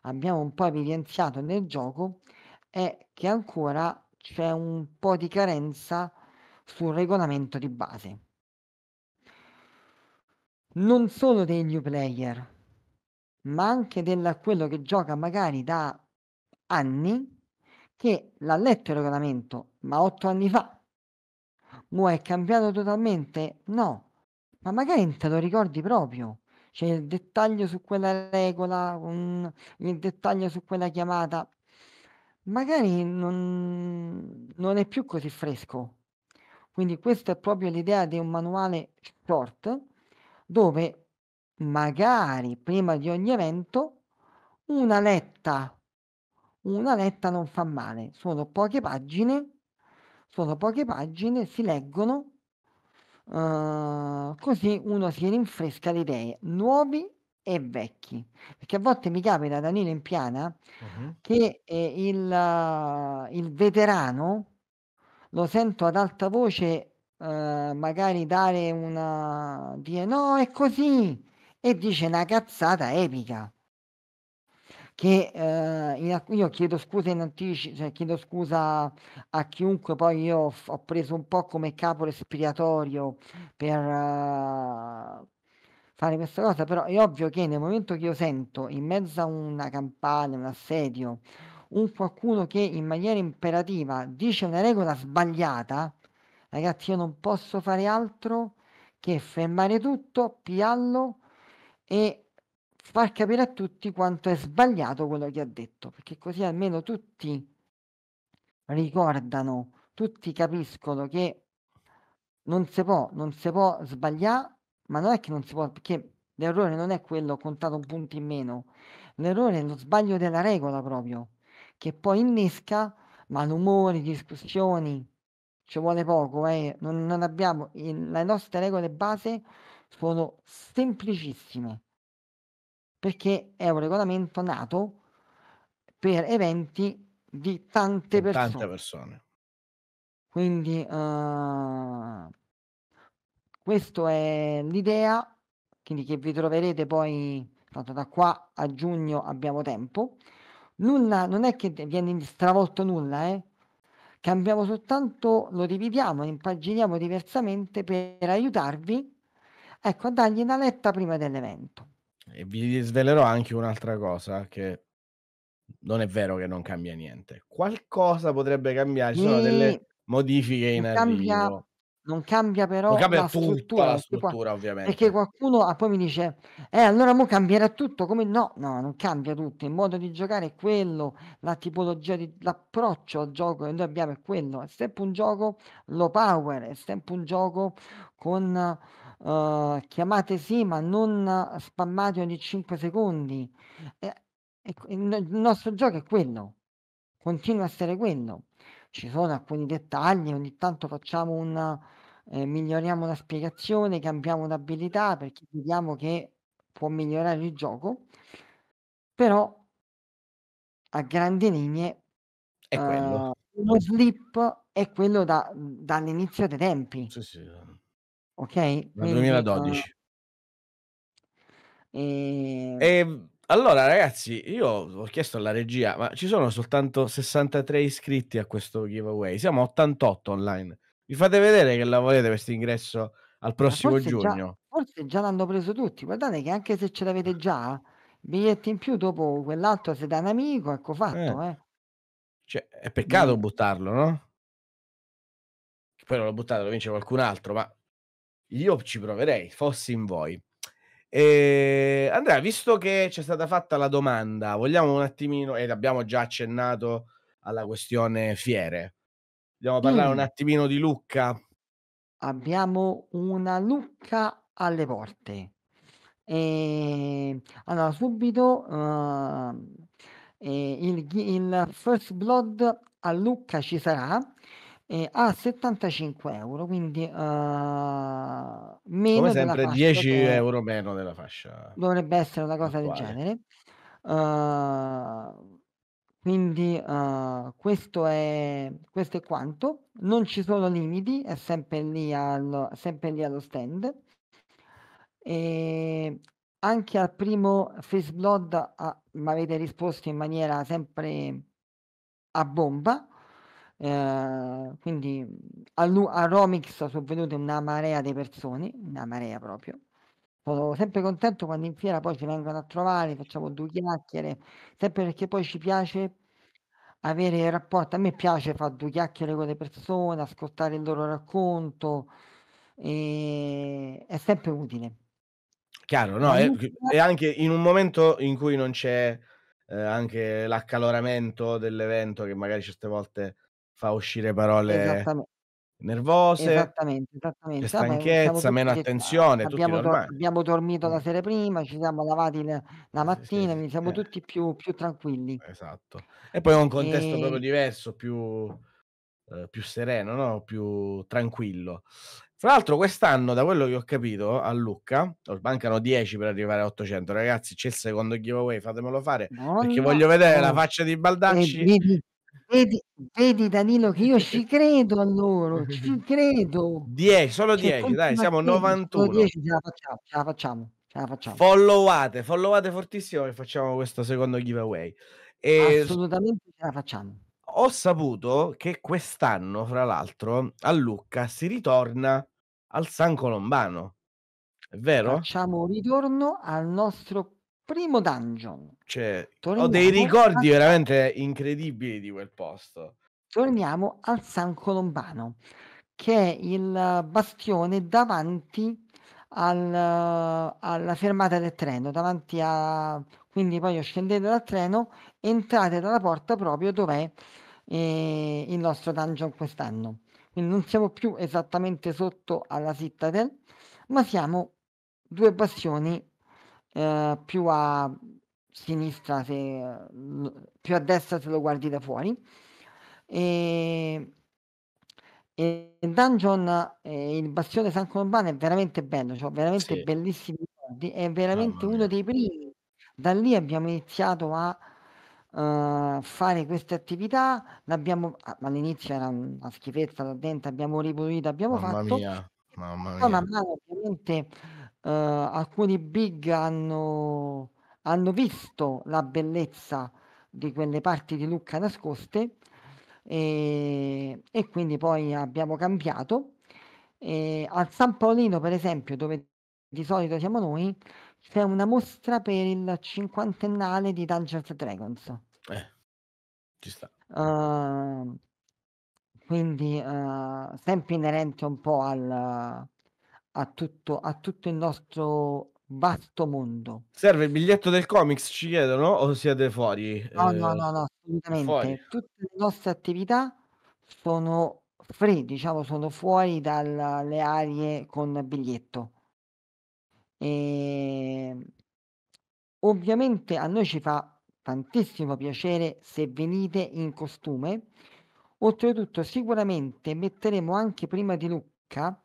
Speaker 2: abbiamo un po' evidenziato nel gioco, è che ancora c'è un po' di carenza sul regolamento di base. Non solo dei new player, ma anche del quello che gioca magari da anni, che l'ha letto il regolamento, ma otto anni fa. Mo è cambiato totalmente? No, ma magari te lo ricordi proprio. C'è il dettaglio su quella regola, un, il dettaglio su quella chiamata. Magari non, non è più così fresco quindi questa è proprio l'idea di un manuale short dove magari prima di ogni evento una letta, una letta non fa male, sono poche pagine, sono poche pagine, si leggono, uh, così uno si rinfresca le idee, nuovi e vecchi. Perché a volte mi capita da in piana uh-huh. che eh, il, uh, il veterano lo sento ad alta voce eh, magari dare una... dire no, è così, e dice una cazzata epica. Che eh, in, io chiedo scusa in anticipo, cioè chiedo scusa a chiunque, poi io ho, ho preso un po' come capo respiratorio per uh, fare questa cosa, però è ovvio che nel momento che io sento in mezzo a una campana un assedio, un qualcuno che in maniera imperativa dice una regola sbagliata, ragazzi, io non posso fare altro che fermare tutto, piallo e far capire a tutti quanto è sbagliato quello che ha detto, perché così almeno tutti ricordano, tutti capiscono che non si può, non si può sbagliare, ma non è che non si può, perché l'errore non è quello contato un punto in meno, l'errore è lo sbaglio della regola proprio che poi innesca malumori, discussioni. Ci vuole poco, eh? non, non abbiamo, le nostre regole base sono semplicissime perché è un regolamento nato per eventi di tante di persone. Tante persone. Quindi uh, eh, questa è l'idea, quindi che vi troverete poi, tanto da qua a giugno abbiamo tempo, nulla, non è che viene stravolto nulla, eh? cambiamo soltanto, lo dividiamo, lo impaginiamo diversamente per aiutarvi ecco, a dargli una letta prima dell'evento.
Speaker 1: E vi svelerò anche un'altra cosa che non è vero che non cambia niente. Qualcosa potrebbe cambiare, ci sono delle modifiche in cambia, arrivo
Speaker 2: non cambia però non cambia la, struttura, la struttura ovviamente perché qualcuno ah, poi mi dice eh allora mo cambierà tutto come no no non cambia tutto il modo di giocare è quello la tipologia di l'approccio al gioco che noi abbiamo è quello è sempre un gioco low power è sempre un gioco con uh, chiamate sì ma non spammate ogni 5 secondi eh, eh, il nostro gioco è quello continua a essere quello ci sono alcuni dettagli, ogni tanto facciamo un eh, miglioriamo una spiegazione, cambiamo un'abilità perché vediamo che può migliorare il gioco, però a grandi linee è quello. Eh, lo slip è quello da, dall'inizio dei tempi. Sì, sì. Ok? Dal 2012. Eh,
Speaker 1: e allora, ragazzi, io ho chiesto alla regia, ma ci sono soltanto 63 iscritti a questo giveaway. Siamo 88 online. Vi fate vedere che la volete questo ingresso al prossimo forse giugno? Già,
Speaker 2: forse già l'hanno preso tutti. Guardate che anche se ce l'avete già, biglietti in più dopo quell'altro se da un amico, ecco fatto. Eh. eh.
Speaker 1: Cioè, è peccato mm. buttarlo, no? poi non lo buttato, lo vince qualcun altro, ma io ci proverei, fossi in voi. E ehm, Andrea, visto che ci è stata fatta la domanda, vogliamo un attimino, ed abbiamo già accennato alla questione fiere, vogliamo parlare mm. un attimino di Lucca?
Speaker 2: Abbiamo una Lucca alle porte. E... Ehm, allora, subito uh, eh, il, il First Blood a Lucca ci sarà eh, a 75 euro, quindi uh, meno Come sempre 10 euro
Speaker 1: meno della fascia.
Speaker 2: Dovrebbe essere una cosa del genere. Uh, quindi uh, questo, è, questo, è, quanto. Non ci sono limiti, è sempre lì, al, sempre lì allo stand. E anche al primo Face Blood ah, mi avete risposto in maniera sempre a bomba. Ehm, quindi a, Lu- a Romix sono venute una marea di persone, una marea proprio. Sono sempre contento quando in fiera poi ci vengono a trovare, facciamo due chiacchiere, sempre perché poi ci piace avere il rapporto. A me piace fare due chiacchiere con le persone, ascoltare il loro racconto, e... è sempre utile.
Speaker 1: Chiaro, no? E, e anche in un momento in cui non c'è eh, anche l'accaloramento dell'evento, che magari certe volte fa uscire parole nervose,
Speaker 2: esattamente, esattamente. stanchezza, ah, meno attenzione. Abbiamo, dor- abbiamo, dormito la sera prima, ci siamo lavati la, la mattina, quindi sì, sì, siamo eh. tutti più, più, tranquilli. Esatto. E poi è un contesto e... proprio ehm
Speaker 1: diverso, più, eh, più sereno, no? più tranquillo. Fra l'altro quest'anno, da quello che ho capito, a Lucca, mancano 10 per arrivare a 800, ragazzi, c'è il secondo giveaway, fatemelo fare, no,
Speaker 2: perché no, voglio vedere la eh. faccia
Speaker 1: di eh, Baldacci
Speaker 2: eh, Vedi, vedi, Danilo che io ci credo a loro, ci credo. 10, solo 10, cioè, dai, siamo 91. 10, ce la facciamo, ce la facciamo, ce la facciamo.
Speaker 1: Followate, followate fortissimo e facciamo questo secondo giveaway. E Assolutamente ce la facciamo. Ho saputo che quest'anno, fra l'altro, a Lucca si ritorna al San Colombano. È vero?
Speaker 2: Facciamo un ritorno al nostro primo dungeon.
Speaker 1: Cioè, Torniamo ho dei ricordi veramente incredibili di quel posto.
Speaker 2: Torniamo al San Colombano, che è il bastione davanti al, alla fermata del treno, davanti a... Quindi poi scendete dal treno, entrate dalla porta proprio dove è eh, il nostro dungeon quest'anno. Quindi non siamo più esattamente sotto alla Citadel, ma siamo due bastioni eh, più a sinistra, se, mm, più a destra se lo guardi da fuori. E, e Dungeon, eh, il bastione San Corbano è veramente bello, cioè veramente sì. bellissimi ricordi, è veramente uno dei primi. Da lì abbiamo iniziato a Uh, fare queste attività. L'abbiamo, ah, all'inizio era una schifezza da dentro, abbiamo ripulito, abbiamo mamma fatto. Mia,
Speaker 1: mamma mia. Man mano,
Speaker 2: ovviamente eh, alcuni big hanno, hanno visto la bellezza di quelle parti di Lucca nascoste e, e quindi poi abbiamo cambiato. E al San Paolino, per esempio, dove di solito siamo noi, c'è una mostra per il cinquantennale di Dungeons Dragons. Eh, ci sta. Uh, quindi uh, sempre inerente un po' al, a tutto, a tutto il nostro vasto mondo.
Speaker 1: Serve il biglietto del comics, ci chiedono, o siete fuori? No, eh, no, no, no,
Speaker 2: assolutamente. Fuori. Tutte le nostre attività sono free, diciamo, sono fuori dalle aree con biglietto. E... Ehm, ovviamente a noi ci fa tantissimo piacere se venite in costume. Oltretutto, sicuramente metteremo anche prima di Lucca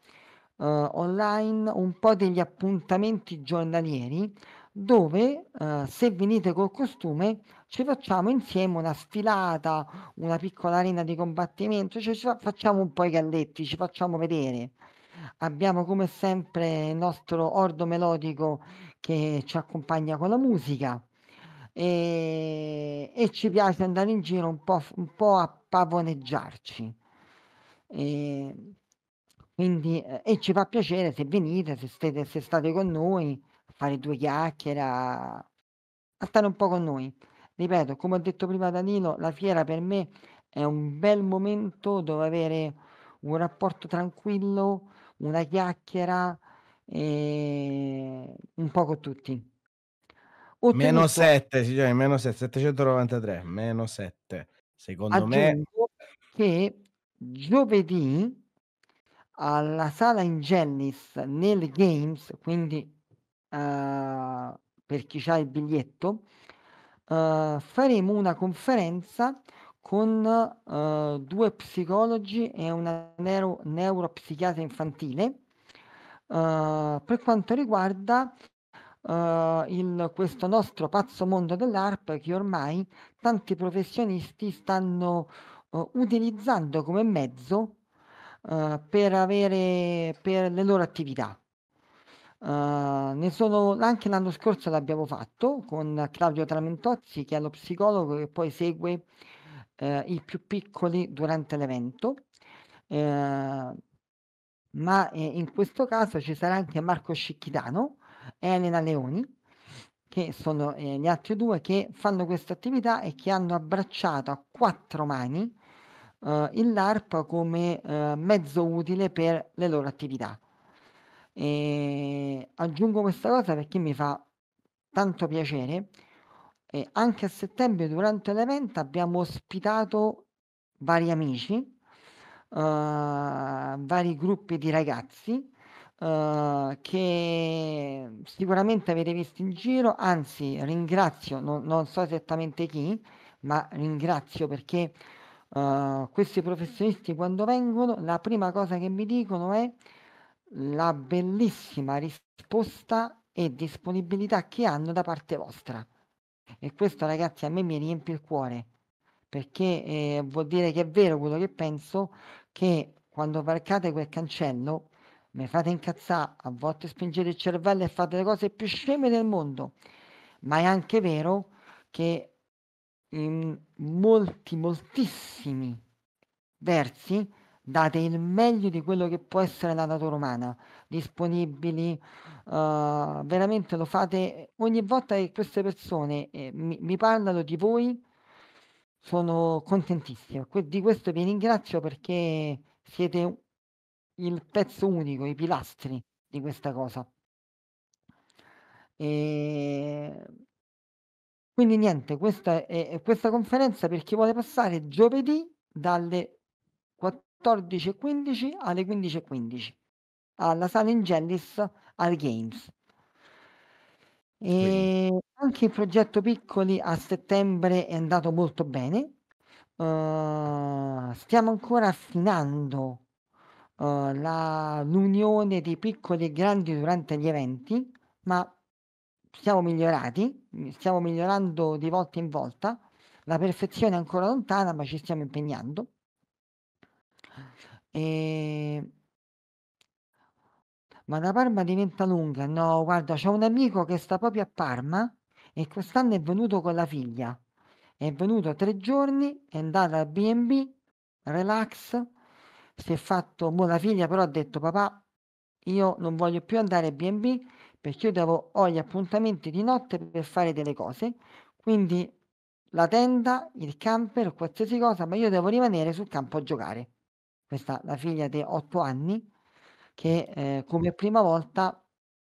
Speaker 2: uh, online un po' degli appuntamenti giornalieri dove uh, se venite col costume ci facciamo insieme una sfilata, una piccola arena di combattimento, cioè ci facciamo un po' i galletti, ci facciamo vedere. Abbiamo come sempre il nostro ordo melodico che ci accompagna con la musica e, e ci piace andare in giro un po', un po a pavoneggiarci. E quindi, eh, e ci fa piacere se venite, se, stete, se state con noi, a fare due chiacchiere, a, a stare un po' con noi. Ripeto, come ho detto prima Danilo, la fiera per me è un bel momento dove avere un rapporto tranquillo, una chiacchiera, e... un po' con tutti. Ottenuto... Meno 7,
Speaker 1: signori, meno 7, 793, meno 7. Secondo me...
Speaker 2: Che giovedì alla sala Ingellis nel Games, quindi uh, per chi ha il biglietto, uh, faremo una conferenza con uh, due psicologi e una neuro- neuropsichiatra infantile per quanto riguarda il, questo nostro pazzo mondo dell'ARP che ormai tanti professionisti stanno utilizzando come mezzo eh, per, avere, per le loro attività. Uh, ne sono, anche l'anno scorso l'abbiamo fatto con Claudio Tramentozzi, che è lo psicologo che poi segue uh, i più piccoli durante l'evento. Uh, ma eh, in questo caso ci sarà anche Marco Scicchitano e Elena Leoni, che sono eh, gli altri due che fanno questa attività e che hanno abbracciato a quattro mani eh, il LARP come eh, mezzo utile per le loro attività. E aggiungo questa cosa perché mi fa tanto piacere. E anche a settembre durante l'evento abbiamo ospitato vari amici, uh, vari gruppi di ragazzi uh, che sicuramente avete visto in giro, anzi ringrazio, non, non so esattamente chi, ma ringrazio perché eh, questi professionisti quando vengono, la prima cosa che mi dicono è la bellissima risposta e disponibilità che hanno da parte vostra. E questo ragazzi a me mi riempie il cuore, perché eh, vuol dire che è vero quello che penso, che quando varcate quel cancello mi fate incazzare, a volte spingete il cervello e fate le cose più sceme del mondo, ma è anche vero che in molti, moltissimi versi date il meglio di quello che può essere la natura umana, disponibili, uh, veramente lo fate ogni volta che queste persone eh, mi, mi, parlano di voi, sono contentissimo. Que- di questo vi ringrazio perché siete il pezzo unico, i pilastri di questa cosa. E quindi niente, questa, è, questa conferenza per chi vuole passare giovedì dalle 14.15 alle 15.15 alla sala Ingellis al Games. E anche il progetto Piccoli a settembre è andato molto bene. Uh, stiamo ancora affinando uh, l'unione dei piccoli e grandi durante gli eventi, ma siamo migliorati stiamo migliorando di volta in volta, la perfezione è ancora lontana, ma ci stiamo impegnando. E... Ma da Parma diventa lunga. No, guarda, c'è un amico che sta proprio a Parma e quest'anno è venuto con la figlia. È venuto tre giorni, è andata al BB, relax, si è fatto, mo la figlia però ha detto papà, io non voglio più andare al BB perché io devo, ho gli appuntamenti di notte per fare delle cose, quindi la tenda, il camper, qualsiasi cosa, ma io devo rimanere sul campo a giocare. Questa è la figlia di 8 anni che eh, come prima volta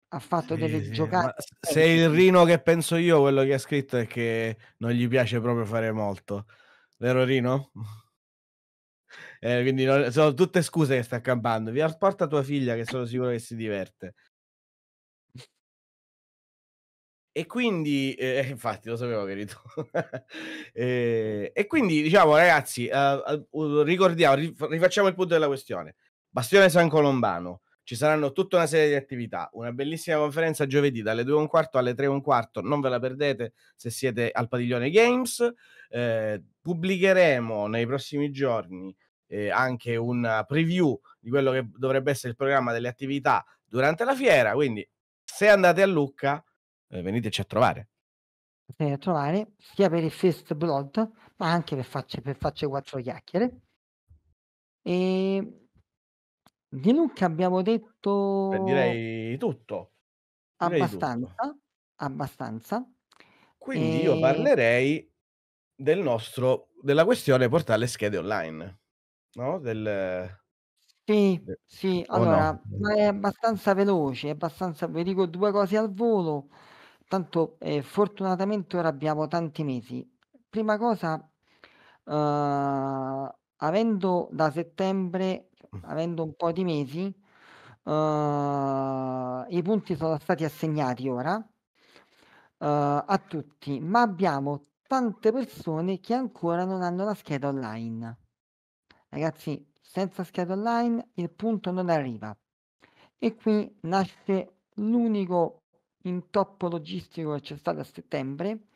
Speaker 2: ha fatto sì, delle sì, giocate. Sei il
Speaker 1: Rino che penso io, quello che ha scritto è che non gli piace proprio fare molto. Vero Rino? Eh, quindi non, sono tutte scuse che sta campando. Vi asporta tua figlia che sono sicuro che si diverte. E quindi, eh, infatti, lo sapevo che ritorno. e, eh, e, quindi, diciamo, ragazzi, uh, uh, ricordiamo, rifacciamo il punto della questione. Bastione San Colombano, ci saranno tutta una serie di attività, una bellissima conferenza giovedì dalle 2.15 alle 3.15, non ve la perdete se siete al Padiglione Games. Eh, pubblicheremo nei prossimi giorni eh, anche una preview di quello che dovrebbe essere il programma delle attività durante la fiera, quindi se andate a Lucca eh, veniteci a trovare.
Speaker 2: Venite eh, a trovare sia per il First Blood, ma anche per farci, per farci quattro chiacchiere. E di Luca abbiamo detto... Beh, direi tutto. Direi abbastanza, tutto. abbastanza. Quindi e... io parlerei
Speaker 1: del nostro, della questione portale schede online, no? Del...
Speaker 2: Sì, sì, allora no? è abbastanza veloce, è abbastanza, vi dico due cose al volo. Tanto eh, fortunatamente ora abbiamo tanti mesi. Prima cosa, eh, avendo da settembre, mm. avendo un po' di mesi, eh, i punti sono stati assegnati ora eh, a tutti, ma abbiamo tante persone che ancora non hanno la scheda online. Ragazzi, senza scheda online il punto non arriva. E qui nasce l'unico intoppo logistico che c'è stato a settembre,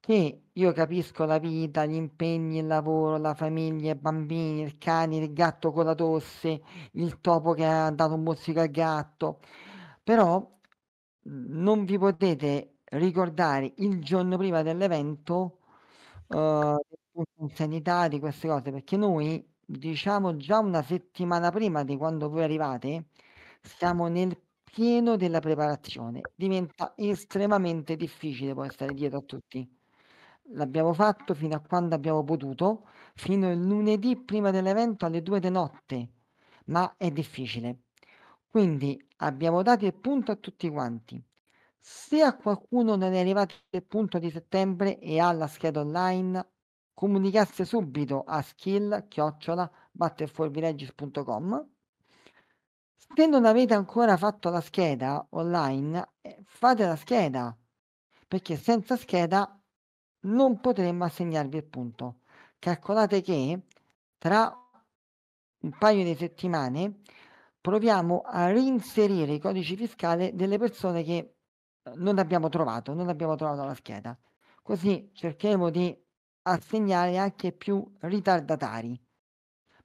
Speaker 2: che io capisco la vita, gli impegni, il lavoro, la famiglia, i bambini, il cane, il gatto con la tosse, il topo che ha dato un mozzico al gatto, però mhmm, non vi potete ricordare il giorno prima dell'evento eh, sanità di queste cose perché noi diciamo già una settimana prima di quando voi arrivate siamo nel pieno della preparazione. Diventa estremamente difficile poi stare dietro a tutti. L'abbiamo fatto fino a quando abbiamo potuto, fino il lunedì prima dell'evento alle due di notte, ma è difficile. Quindi abbiamo dato il punto a tutti quanti. Se a qualcuno non è arrivato il punto di settembre e ha la scheda online, comunicasse subito a skill-batterforvillages.com chiocciola se non avete ancora fatto la scheda online, eh, fate la scheda, perché senza scheda non potremmo assegnarvi il punto. Calcolate che tra un paio di settimane proviamo a reinserire i codici fiscali delle persone che eh, non abbiamo trovato, non abbiamo trovato la scheda. Così cercheremo di assegnare anche più ritardatari.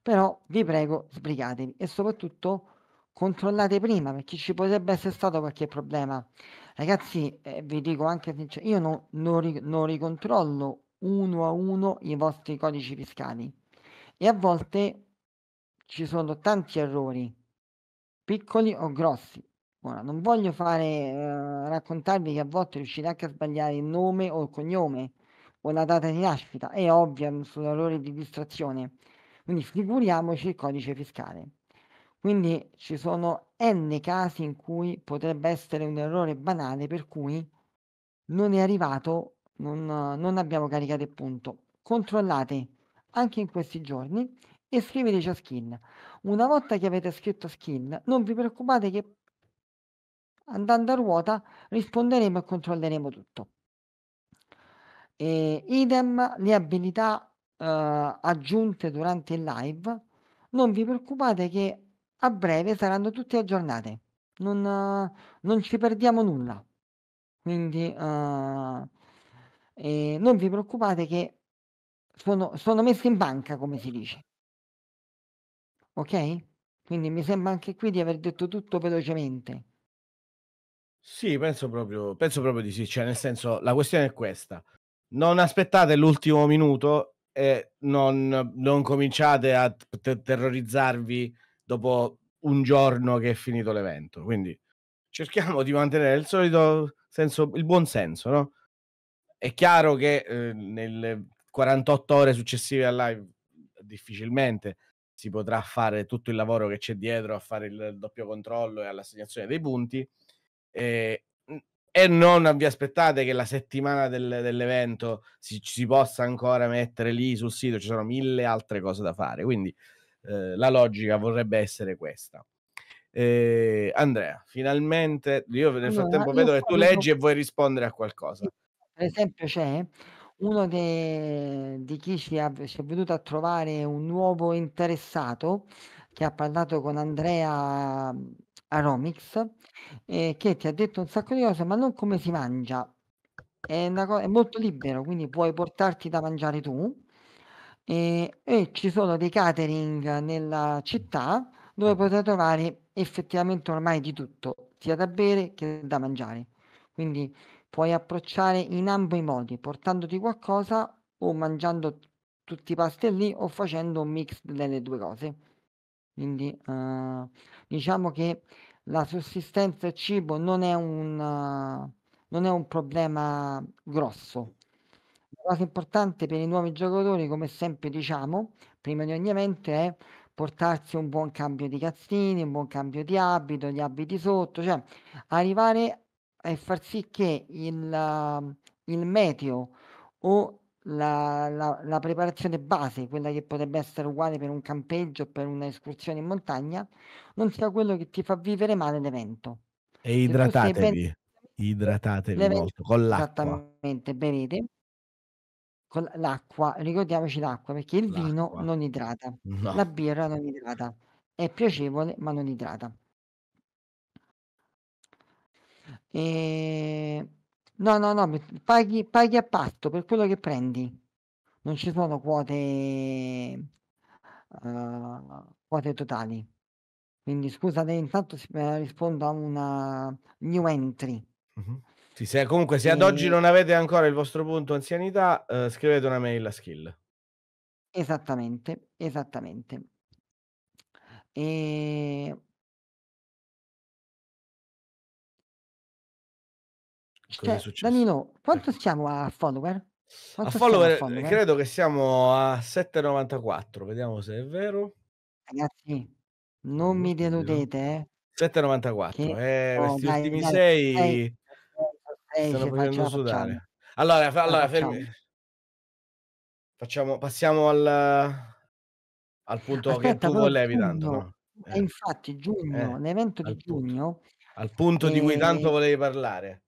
Speaker 2: Però vi prego, sbrigatevi e soprattutto controllate prima perché ci potrebbe essere stato qualche problema. Ragazzi, eh, vi dico anche sinceramente, io no, non, ri- non ricontrollo uno a uno i vostri codici fiscali e a volte ci sono tanti errori, piccoli o grossi. Ora, non voglio fare, eh, raccontarvi che a volte riuscite anche a sbagliare il nome o il cognome o la data di nascita, è ovvio, sono errori di distrazione. Quindi figuriamoci il codice fiscale. Quindi ci sono n casi in cui potrebbe essere un errore banale per cui non è arrivato, non, non abbiamo caricato il punto. Controllate anche in questi giorni e scriveteci skin. Una volta che avete scritto skin, non vi preoccupate che andando a ruota risponderemo e controlleremo tutto. E, idem le abilità eh, aggiunte durante il live, non vi preoccupate che a breve saranno tutte aggiornate. Non, non ci perdiamo nulla. Quindi uh, eh, non vi preoccupate che sono, sono messe in banca, come si dice. Ok? Quindi mi sembra anche qui di aver detto tutto velocemente.
Speaker 1: Sì, penso proprio, penso proprio di sì. Cioè, nel senso, la questione è questa. Non aspettate l'ultimo minuto e non, non cominciate a t- terrorizzarvi dopo un giorno che è finito l'evento. Quindi cerchiamo di mantenere il solito senso, il buon senso, no? È chiaro che eh, nelle 48 ore successive al live difficilmente si potrà fare tutto il lavoro che c'è dietro a fare il doppio controllo e all'assegnazione dei punti. Eh, e non vi aspettate che la settimana del, dell'evento si, si, possa ancora mettere lì sul sito, ci sono mille altre cose da fare. Quindi eh, la logica vorrebbe essere questa. Eh, Andrea, finalmente, io nel allora, frattempo io vedo che tu leggi e vuoi rispondere a qualcosa.
Speaker 2: Per esempio c'è uno de, di chi ci è, ci venuto a trovare un nuovo interessato che ha parlato con Andrea Aromix eh, che ti ha detto un sacco di cose, ma non come si mangia. È, co- è molto libero, quindi puoi portarti da mangiare tu Ehm, e ci sono dei catering nella città dove ah. potrai trovare effettivamente ormai di tutto, sia da bere che da mangiare. Quindi puoi approcciare in ambo i modi, portandoti qualcosa o mangiando tutti i pasti lì o facendo un mix delle due cose. Quindi, ehm, diciamo che la sussistenza e il cibo non è un non è un problema grosso cosa importante per i nuovi giocatori, come sempre diciamo, prima di ogni mente, è portarsi un buon cambio di cazzini, un buon cambio di abito, gli abiti sotto, cioè arrivare e far sì che il, il meteo o la, la, la preparazione base, quella che potrebbe essere uguale per un campeggio o per un'escursione in montagna, non sia quello che ti fa vivere male l'evento.
Speaker 1: E idratatevi, ben... idratatevi molto con l'acqua.
Speaker 2: Esattamente, bevete con l'acqua, ricordiamoci l'acqua perché il vino non idrata, No. la birra non idrata, è piacevole ma non idrata. Ehm, no, no, no, mi- paghi, paghi a patto per quello che prendi, non ci sono quote, eh, quote totali. Quindi scusate, intanto eh, rispondo a una new entry.
Speaker 1: Mhm. Sì, se, comunque, se ad oggi non avete ancora il vostro punto anzianità, eh, scrivete una mail a skill.
Speaker 2: Esattamente, esattamente. E... Cioè, Danilo, eh. quanto siamo a follower? Quanto a follower,
Speaker 1: a follower? Credo che siamo a 7,94. Vediamo se è vero. Ragazzi,
Speaker 2: non mi deludete. Eh.
Speaker 1: 7,94. Che... Eh, oh, questi dai, ultimi 6 stanno facendo sudare. Allora, fa, allora fermi. Facciamo, passiamo al, al punto Aspetta, che tu volevi tanto. No?
Speaker 2: Eh. Infatti, giugno, eh, l'evento di giugno. Al punto eh, di cui tanto eh,
Speaker 1: volevi parlare.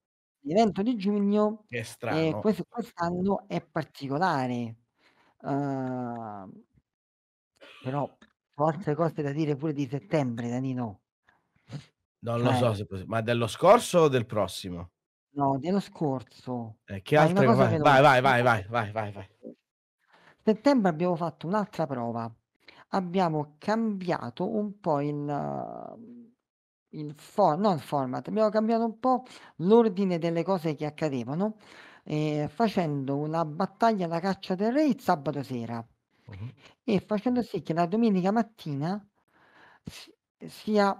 Speaker 2: L'evento di giugno che
Speaker 1: è eh, strano. Questo,
Speaker 2: quest'anno è particolare. Uh, però ho cose da dire pure di settembre, Danino.
Speaker 1: Non cioè, lo eh. so se possibile, ma dello scorso o del prossimo?
Speaker 2: No, dello scorso.
Speaker 1: Eh, che altro altre... vai, vai, vai, vai, vai, vai, vai,
Speaker 2: vai. Settembre abbiamo fatto un'altra prova. Abbiamo cambiato un po' il, eh, il, for- non format, abbiamo cambiato un po' l'ordine delle cose che accadevano eh, facendo una battaglia alla caccia del re il sabato sera uh-huh. e facendo sì che la domenica mattina si- sia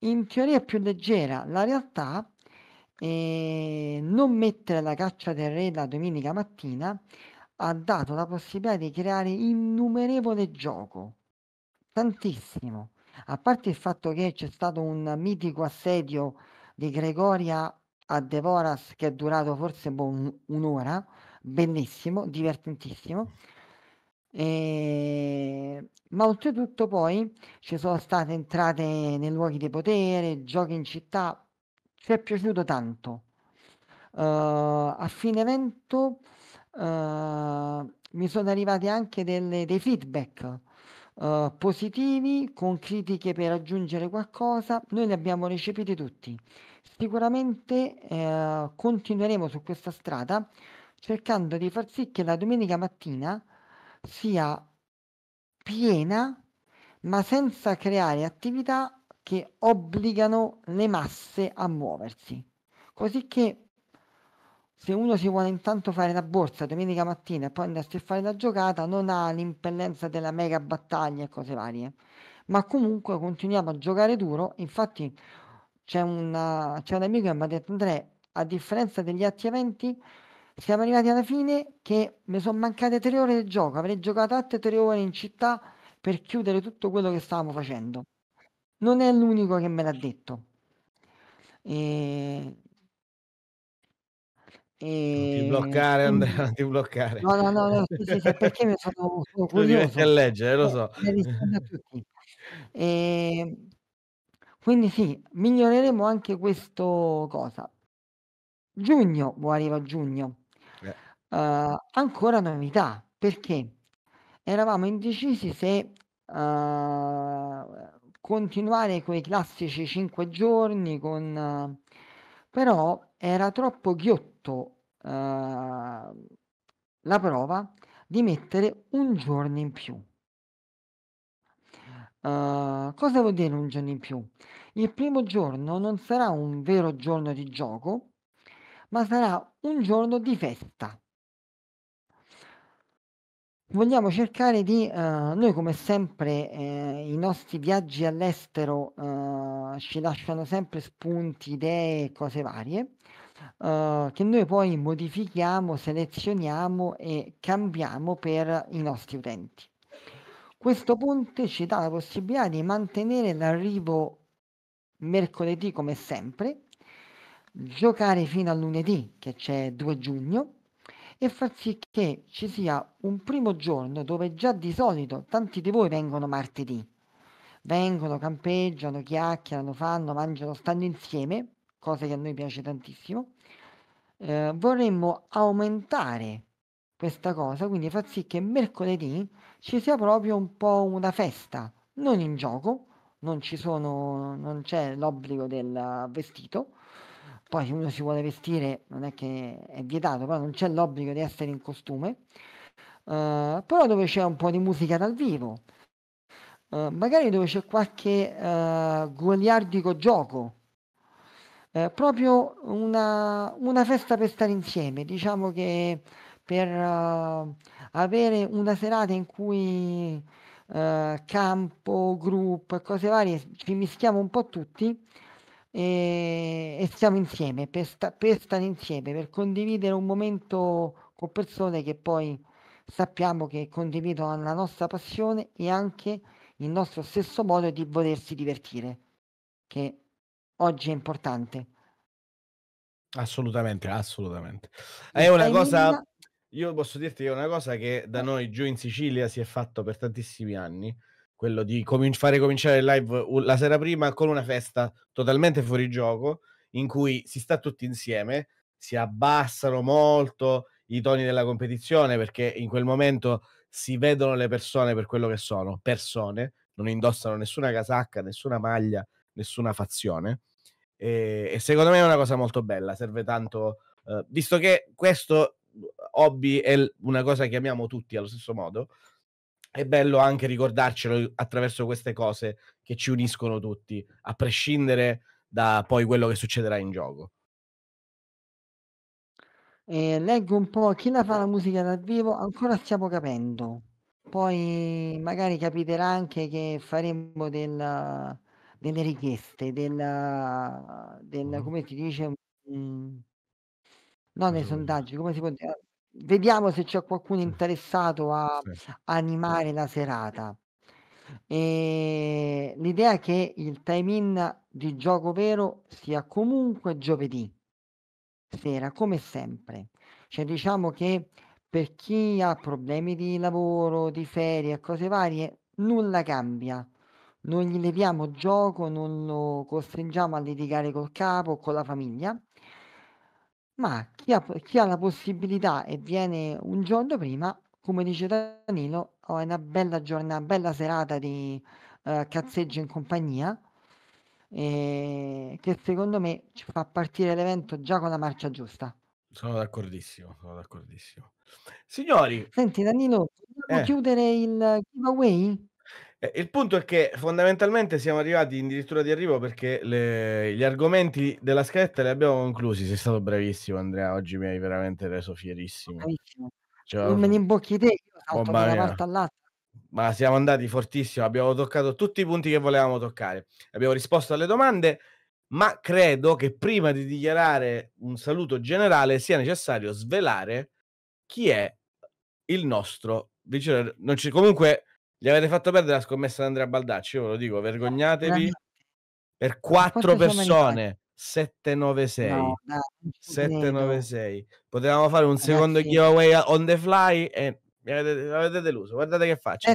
Speaker 2: in teoria più leggera. La realtà e ehm, non mettere la caccia del re la domenica mattina ha dato la possibilità di creare innumerevole gioco, tantissimo. A parte il fatto che c'è stato un mitico assedio di Gregoria a Devoras che è durato forse boh, un'ora, bellissimo, divertentissimo. E... Ehm, ma oltretutto poi ci sono state entrate nei luoghi di potere, giochi in città, ci è piaciuto tanto. Uh, a fine evento uh, mi sono arrivati anche delle, dei feedback uh, positivi con critiche per aggiungere qualcosa. Noi li abbiamo recepiti tutti. Sicuramente continueremo su questa strada cercando di far sì che la domenica mattina sia piena ma senza creare attività che obbligano le masse a muoversi. Così che se uno si vuole intanto fare la borsa domenica mattina e poi andarsi a fare la giocata, non ha l'impellenza della mega battaglia e cose varie. Ma comunque continuiamo a giocare duro. Infatti c'è, una, c'è un amico che mi ha detto Andrea, a differenza degli altri eventi, siamo arrivati alla fine che mi sono mancate tre ore di gioco. Avrei giocato altre tre ore in città per chiudere tutto quello che stavamo facendo non è l'unico che me l'ha detto. E... E... Non ti
Speaker 1: bloccare, Andrea, non ti bloccare. No, no,
Speaker 2: no, no sì, sì, sì, perché mi sono, sono curioso. a
Speaker 1: leggere, lo eh, so.
Speaker 2: E... Quindi sì, miglioreremo anche questo cosa. Giugno, boh, arriva giugno. Eh. Uh, ancora novità, perché eravamo indecisi se uh, continuare con i classici 5 giorni, con, però era troppo ghiotto eh, la prova di mettere un giorno in più. Uh, cosa vuol dire un giorno in più? Il primo giorno non sarà un vero giorno di gioco, ma sarà un giorno di festa vogliamo cercare di, eh, noi come sempre eh, i nostri viaggi all'estero eh, ci lasciano sempre spunti, idee, cose varie, eh, che noi poi modifichiamo, selezioniamo e cambiamo per i nostri utenti. Questo ponte ci dà la possibilità di mantenere l'arrivo mercoledì come sempre, giocare fino a lunedì che c'è 2 giugno e far sì che ci sia un primo giorno dove già di solito tanti di voi vengono martedì, vengono, campeggiano, chiacchierano, fanno, mangiano, stanno insieme, cosa che a noi piace tantissimo. Eh, vorremmo aumentare questa cosa, quindi far sì che mercoledì ci sia proprio un po' una festa, non in gioco, non, sono, non c'è l'obbligo del vestito, poi se uno si vuole vestire non è che è vietato, però non c'è l'obbligo di essere in costume, uh, però dove c'è un po' di musica dal vivo, uh, magari dove c'è qualche uh, goliardico gioco, uh, proprio una, una, festa per stare insieme, diciamo che per avere una serata in cui campo, gruppo e cose varie, ci mischiamo un po' tutti. E e stiamo insieme per, sta, per stare insieme, per condividere un momento con persone che poi sappiamo che condividono la nostra passione e anche il nostro stesso modo di volersi divertire, che oggi è importante.
Speaker 1: Assolutamente, assolutamente.
Speaker 2: È una Stai cosa,
Speaker 1: in... io posso dirti che è una cosa che da eh. noi giù in Sicilia si è fatto per tantissimi anni, quello di comin- fare cominciare il live la sera prima con una festa totalmente fuori gioco in cui si sta tutti insieme, si abbassano molto i toni della competizione perché in quel momento si vedono le persone per quello che sono, persone, non indossano nessuna casacca, nessuna maglia, nessuna fazione. E, e secondo me è una cosa molto bella, serve tanto, eh, visto che questo hobby è una cosa che amiamo tutti allo stesso modo, è bello anche ricordarcelo attraverso queste cose che ci uniscono tutti, a prescindere da poi quello che succederà in gioco.
Speaker 2: Eh, leggo un po' chi la fa la musica dal vivo, ancora stiamo capendo. Poi magari capiterà anche che faremo del, delle richieste, del, del, mm-hmm. come si dice, mh, non nei sondaggi, come si può dire? Vediamo se c'è qualcuno interessato a, a animare la serata. E eh, l'idea è che il time in di gioco vero sia comunque giovedì sera, come sempre. Cioè diciamo che per chi ha problemi di lavoro, di ferie e cose varie, nulla cambia. Non gli leviamo gioco, non lo costringiamo a litigare col capo o con la famiglia. Ma chi ha, chi ha la possibilità e viene un giorno prima, come dice Danilo, ho una bella giornata, una bella serata di eh, cazzeggio in compagnia eh, che secondo me ci fa partire l'evento già con la marcia giusta.
Speaker 1: Sono d'accordissimo, sono d'accordissimo. Signori,
Speaker 2: senti Danilo, vogliamo eh. chiudere il giveaway?
Speaker 1: Eh, il punto è che fondamentalmente siamo arrivati in dirittura di arrivo perché le, gli argomenti della scaletta li abbiamo conclusi. Sei stato bravissimo, Andrea. Oggi mi hai veramente reso fierissimo. Bravissimo. Cioè, non me ne
Speaker 2: imbocchi te, io salto oh, da una parte all'altra
Speaker 1: ma siamo andati fortissimo, abbiamo toccato tutti i punti che volevamo toccare, abbiamo risposto alle domande, ma credo che prima di dichiarare un saluto generale sia necessario svelare chi è il nostro vice... Non ci... Comunque gli avete fatto perdere la scommessa di Andrea Baldacci, io ve lo dico, vergognatevi per quattro persone. 796 no, dai, 796 potevamo fare un Grazie. secondo giveaway on the fly e mi avete, deluso, guardate che faccio.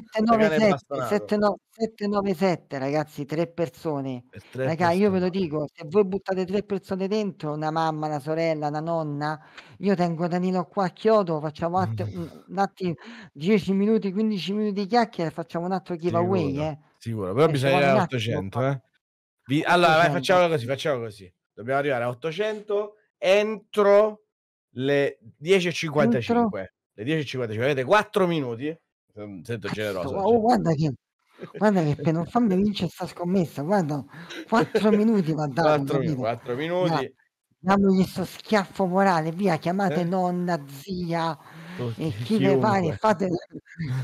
Speaker 2: 797 ragazzi, tre persone. Per tre Raga, io ve lo dico, se voi buttate tre persone dentro, una mamma, una sorella, una nonna, io tengo Danilo qua a Chiodo, facciamo att- un attimo 10 minuti, 15 minuti di chiacchiere, facciamo un altro giveaway. Sicuro, eh.
Speaker 1: sicuro. però eh, bisogna arrivare a 800. Eh. Vi, allora, 800. Vai, facciamo così, facciamo così. Dobbiamo arrivare a 800 entro le 10.55. Entro le 10.50 ci avete 4 minuti sento generoso cioè. oh, guarda
Speaker 2: che guarda che per non farmi vincere sta scommessa guarda 4 minuti va dato 4, 4 minuti ma, dammi questo schiaffo morale via chiamate eh? nonna zia
Speaker 1: Tutti, e chi ne pare
Speaker 2: fate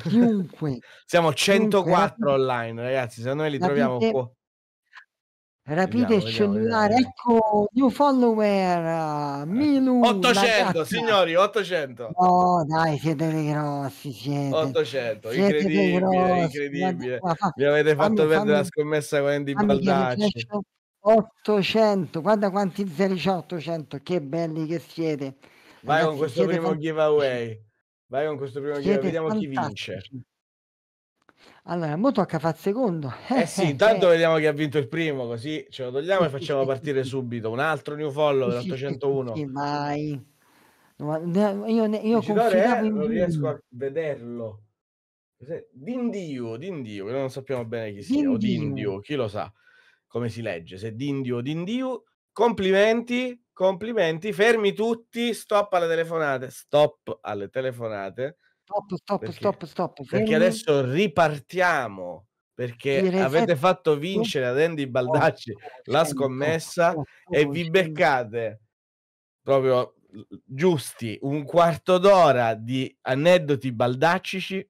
Speaker 2: chiunque
Speaker 1: siamo 104 chiunque, online ragazzi se noi li troviamo qua
Speaker 2: Rapite il cellulare, ecco new follower Milu 800
Speaker 1: signori 800.
Speaker 2: No, dai, siete dei grossi. Siete. 800, siete incredibile, grossi, incredibile. Ma, fa, Mi
Speaker 1: avete fatto fammi, perdere fammi, la scommessa con Andy Baldacci.
Speaker 2: 800, guarda quanti 800 che belli che siete. Vai Ragazzi, con questo primo fantastici.
Speaker 1: giveaway. Vai con questo primo siete giveaway, vediamo fantastici. chi vince.
Speaker 2: Allora, mo tocca far secondo. Eh, eh sì, eh, intanto
Speaker 1: eh. vediamo chi ha vinto il primo, così ce lo togliamo e facciamo partire subito un altro new follower 801. Sì,
Speaker 2: mai. io io confidavo in non riesco a
Speaker 1: vederlo. Dindio, Dindio, che non sappiamo bene chi sia, Dindio. o Dindio, chi lo sa come si legge, se Dindio Dindio. Complimenti, complimenti, fermi tutti, stop alle telefonate, stop alle telefonate
Speaker 2: stop, stop, perché, stop, stop. Perché adesso
Speaker 1: ripartiamo perché eh, avete fatto vincere ad Andy Baldacci la scommessa e vi beccate proprio giusti un quarto d'ora di aneddoti baldaccici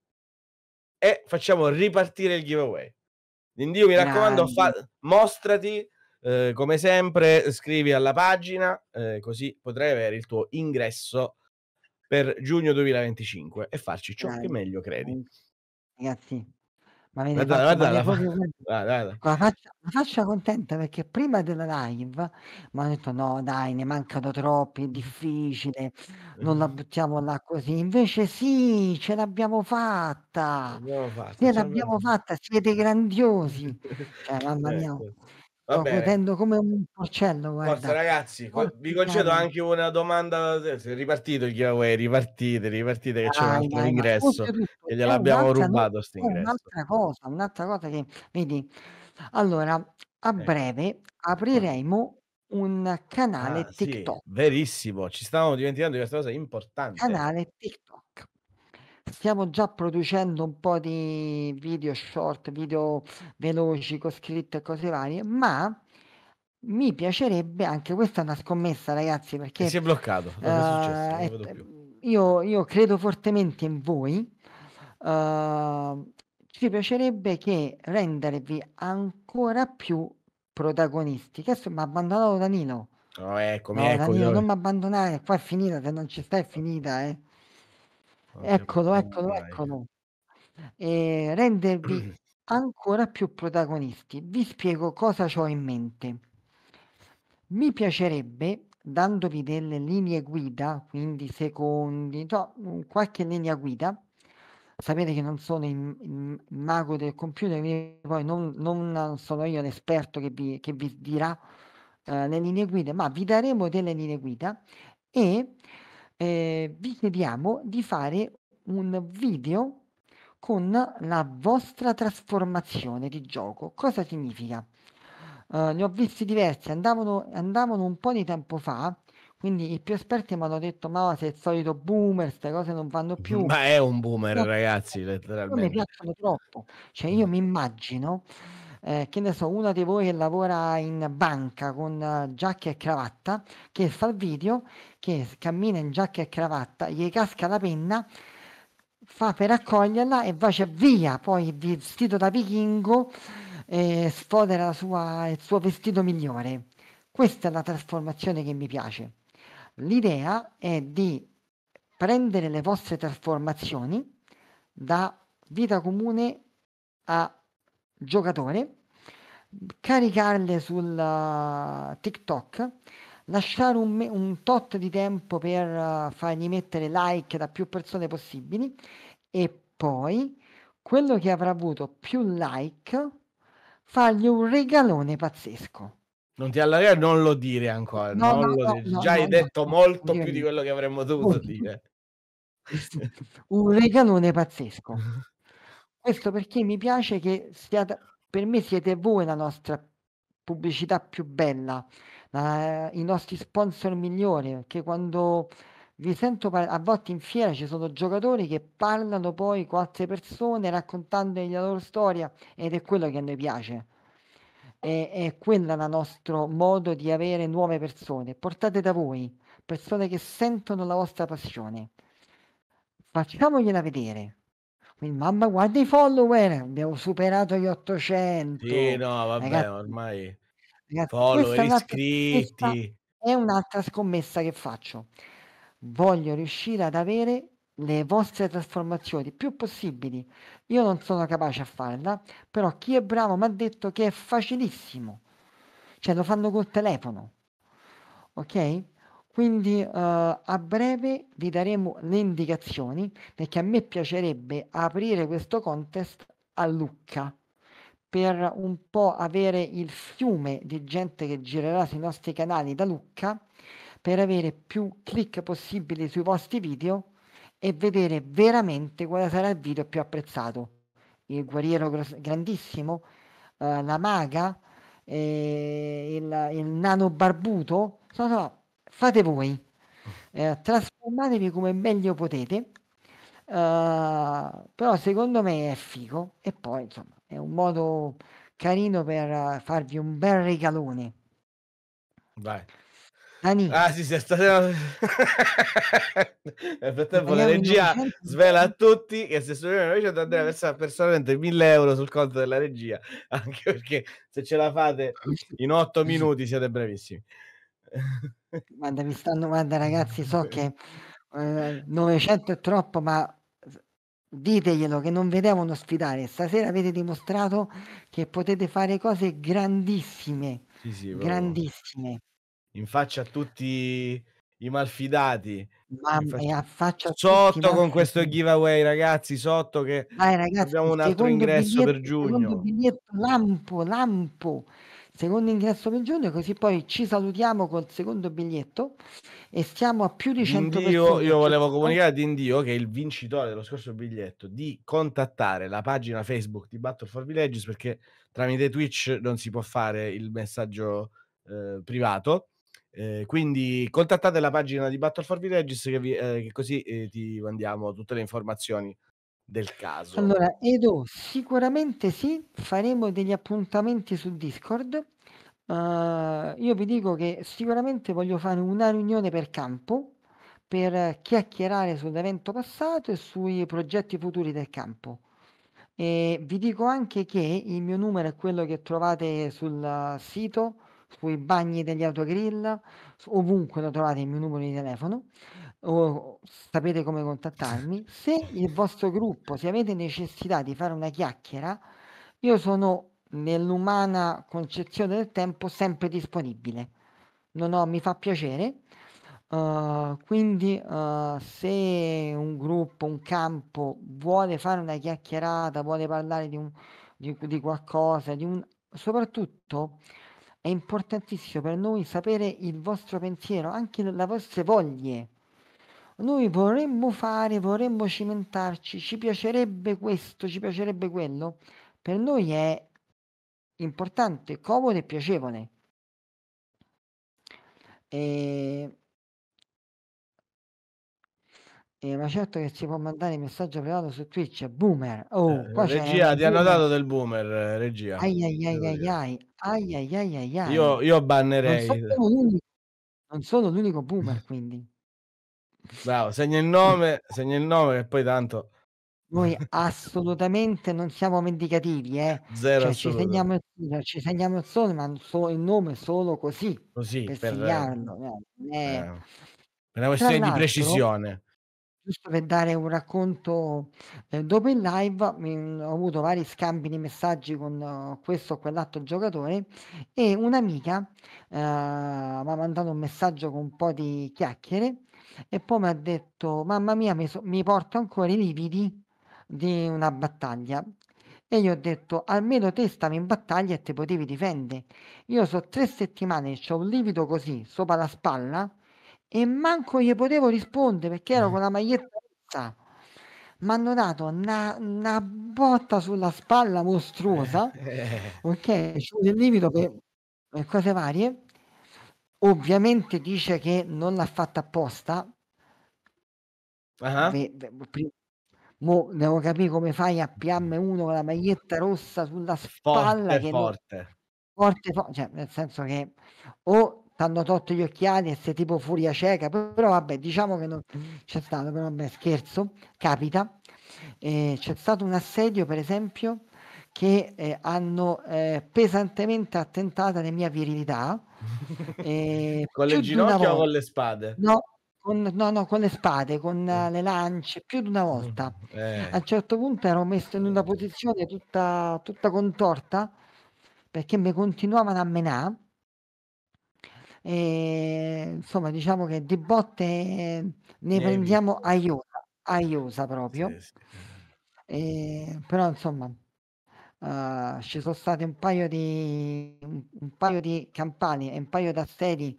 Speaker 1: e facciamo ripartire il giveaway. Quindi mi raccomando, fa- mostrati eh, come sempre, scrivi alla pagina eh, così potrai avere il tuo ingresso per giugno 2025 e farci ciò dai, che meglio
Speaker 2: credi. Ragazzi, ma vedete, guarda, guarda, la, faccia, contenta perché prima della live mi hanno detto no dai ne mancano troppi, è difficile, non la buttiamo là così, invece sì, ce l'abbiamo fatta, l'abbiamo fatta, ce l'abbiamo fatta, siete grandiosi, cioè, mamma mia. Certo. Va Sto bene. come un porcello, guarda. Forza ragazzi, Forza, vi concedo anche
Speaker 1: una domanda. Se è ripartito il giveaway, ripartite, ripartite che c'è un altro ingresso e gliel'abbiamo rubato no, eh,
Speaker 2: Un'altra cosa, un'altra cosa che, vedi, allora, a eh. breve ah. apriremo un canale ah, TikTok.
Speaker 1: Sì, verissimo, ci stavamo dimenticando di questa cosa importante. Canale
Speaker 2: TikTok stiamo già producendo un po' di video short, video veloci, con scritte e cose varie, ma mi piacerebbe, anche questa è una scommessa ragazzi, perché... Mi si
Speaker 1: è bloccato, non è successo, non eh,
Speaker 2: io, io, credo fortemente in voi, uh, ci piacerebbe che rendervi ancora più protagonisti, Adesso oh, ecco, mi ha abbandonato Danilo.
Speaker 1: Oh, eccomi, no, eccomi, Danilo, eccomi. non mi
Speaker 2: abbandonare, qua è finita, se non ci stai è finita, eh. Eccolo, eccolo, eccolo. E ehm, rendervi ancora più protagonisti. Vi spiego cosa ho in mente. Mi piacerebbe, dandovi delle linee guida, quindi secondi, no, mm, qualche linea guida, sapete che non sono il, il mago del computer, poi non, non, sono io l'esperto che vi, che vi dirà eh, le linee guida, ma vi daremo delle linee guida e ehm, vi chiediamo di fare un video con la vostra trasformazione di gioco. Cosa significa? Eh, ne ho visti diversi, andavano, andavano un po' di tempo fa, quindi i più esperti mi hanno detto: Ma sei il solito boomer, queste cose non vanno più. Ma è un
Speaker 1: boomer, no, ragazzi, letteralmente. mi
Speaker 2: piacciono troppo. Cioè, io mm. mi immagino eh, che ne so, una di voi che lavora in banca con eh, giacca e cravatta, che fa il video, che cammina in giacca e cravatta, gli casca la penna, fa per accoglierla e va cioè, via, poi vestito da vichingo eh, sfodera sua, il suo vestito migliore. Questa è la trasformazione che mi piace. L'idea è di prendere le vostre trasformazioni da vita comune a giocatore, caricarle sul eh, TikTok, lasciare un, un, tot di tempo per uh, fargli mettere like da più persone possibili e poi quello che avrà avuto più like fargli un regalone pazzesco.
Speaker 1: Non ti allargare, non lo dire ancora. No, no, lo no, dire. Già hai detto molto più di quello che avremmo dovuto dire.
Speaker 2: un regalone pazzesco. Questo perché mi piace che siate, per me siete voi la nostra pubblicità più bella, la- i nostri sponsor migliori, perché quando vi sento par- a volte in fiera ci sono giocatori che parlano poi con altre persone raccontando la loro storia ed è quello che a noi piace. E- è quello il nostro modo di avere nuove persone, portate da voi, persone che sentono la vostra passione. Facciamogliela vedere. Quindi, mamma, guarda i follower, abbiamo superato gli 800.
Speaker 1: Sì, no, vabbè, ragazzi, ormai ragazzi, follower, iscritti.
Speaker 2: È un'altra scommessa che faccio. Voglio riuscire ad avere le vostre trasformazioni più possibili. Io non sono capace a farla, però chi è bravo mi ha detto che è facilissimo. Cioè lo fanno col telefono. Ok? Quindi eh, a breve vi daremo le indicazioni perché a me piacerebbe aprire questo contest a Lucca per un po' avere il fiume di gente che girerà sui nostri canali da Lucca per avere più click possibili sui vostri video e vedere veramente quale sarà il video più apprezzato. Il guerriero grandissimo, eh, la maga, eh, il, il nano barbuto, sono, sono fate voi, eh, trasformatevi come meglio potete, Uh, però secondo me è figo e poi insomma è un modo carino per farvi un bel regalone vai Dani. ah sì, sì stasera
Speaker 1: nel frattempo la regia
Speaker 2: svela a tutti
Speaker 1: che se sono invece a versare personalmente 1000 euro sul conto della regia anche perché se ce la fate ah, in 8 minuti siete bravissimi
Speaker 2: guarda, mi stanno, guarda ragazzi, so che uhm, eh, 900 è troppo, ma diteglielo che non vedevano sfidare. Stasera avete dimostrato che potete fare cose grandissime, sì, sì, grandissime.
Speaker 1: In faccia a tutti i malfidati. Mamma mia,
Speaker 2: faccia sotto con malfidati. questo
Speaker 1: giveaway, ragazzi. Sotto che
Speaker 2: Vai, ragazzi, abbiamo un altro ingresso biglietto, per giugno. Biglietto, lampo, lampo secondo ingresso per giorno, così poi ci salutiamo col secondo biglietto e stiamo a più di 100 Dindio, Io cioè, volevo eh? comunicare
Speaker 1: a Indio che il vincitore dello scorso biglietto di contattare la pagina Facebook di Battle for Villages perché tramite Twitch non si può fare il messaggio eh, privato. Eh, quindi contattate la pagina di Battle for Villages che, vi, eh, che così eh, ti mandiamo tutte le informazioni del caso. Allora,
Speaker 2: Edo, sicuramente sì, faremo degli appuntamenti su Discord. Uh, io vi dico che sicuramente voglio fare una riunione per campo per chiacchierare sull'evento passato e sui progetti futuri del campo. E vi dico anche che il mio numero è quello che trovate sul sito, sui bagni degli autogrill, ovunque lo trovate il mio numero di telefono o sapete come contattarmi. Se il vostro gruppo, se avete necessità di fare una chiacchiera, io sono nell'umana concezione del tempo sempre disponibile. Non ho, mi fa piacere. Uh, quindi uh, se un gruppo, un campo vuole fare una chiacchierata, vuole parlare di, un, di, di qualcosa, di un, soprattutto è importantissimo per noi sapere il vostro pensiero, anche le vostre voglie noi vorremmo fare, vorremmo cimentarci, ci piacerebbe questo, ci piacerebbe quello. Per noi è importante, comodo e piacevole. E... E ma certo che si può mandare messaggio privato su Twitch, boomer. Oh, eh, qua eh, regia, ti hanno dato
Speaker 1: del boomer, eh, regia. Ai ai
Speaker 2: ai ai ai, ai, ai, ai, ai. Io,
Speaker 1: io bannerei. Non
Speaker 2: sono, non sono l'unico boomer, quindi.
Speaker 1: Bravo, segna il nome, segna il nome che poi tanto...
Speaker 2: Noi assolutamente non siamo mendicativi, eh. eh. Zero cioè, ci, segniamo ci segniamo il sole, ma so, il nome solo così.
Speaker 1: Così, per, per segnarlo. Eh. Eh. Per una questione di precisione
Speaker 2: giusto per dare un racconto, eh, dopo il live mh, ho avuto vari scambi di messaggi con uh, questo o quell'altro giocatore e un'amica uh, mi ha mandato un messaggio con un po' di chiacchiere e poi mi ha detto, mamma mia, mi, so, mi porta ancora i lividi di una battaglia. E io ho detto, almeno te stavi in battaglia e te potevi difendere. Io so tre settimane, ho un livido così, sopra la spalla, e manco gli potevo rispondere perché ero mm. con la maglietta rossa. Mi hanno dato una, una, botta sulla spalla mostruosa, eh, eh. ok? C'è un livido per, per cose varie. Ovviamente dice che non l'ha fatta apposta. Uh-huh. Ve, ve, mo devo capire come fai a PM1 con la maglietta rossa sulla spalla. Forte, che forte. Non... forte fo- cioè, nel senso che o ti hanno tolto gli occhiali e sei tipo furia cieca, però vabbè, diciamo che non c'è stato, però vabbè, scherzo, capita. Eh, c'è stato un assedio, per esempio, che eh, hanno eh, pesantemente attentato alla mia virilità Eh, con le ginocchia o con
Speaker 1: le spade?
Speaker 2: No, con, no, no, con le spade, con mm. eh, le lance, più di una volta. Eh. A un certo punto ero messo in una posizione tutta, tutta contorta perché mi continuavano a menare. E, insomma, diciamo che di botte eh, ne Nevi. prendiamo aiuta, aiuta proprio. Sì, sì. E, però insomma, Uh, ci sono state un paio di, un, paio di campane e un paio di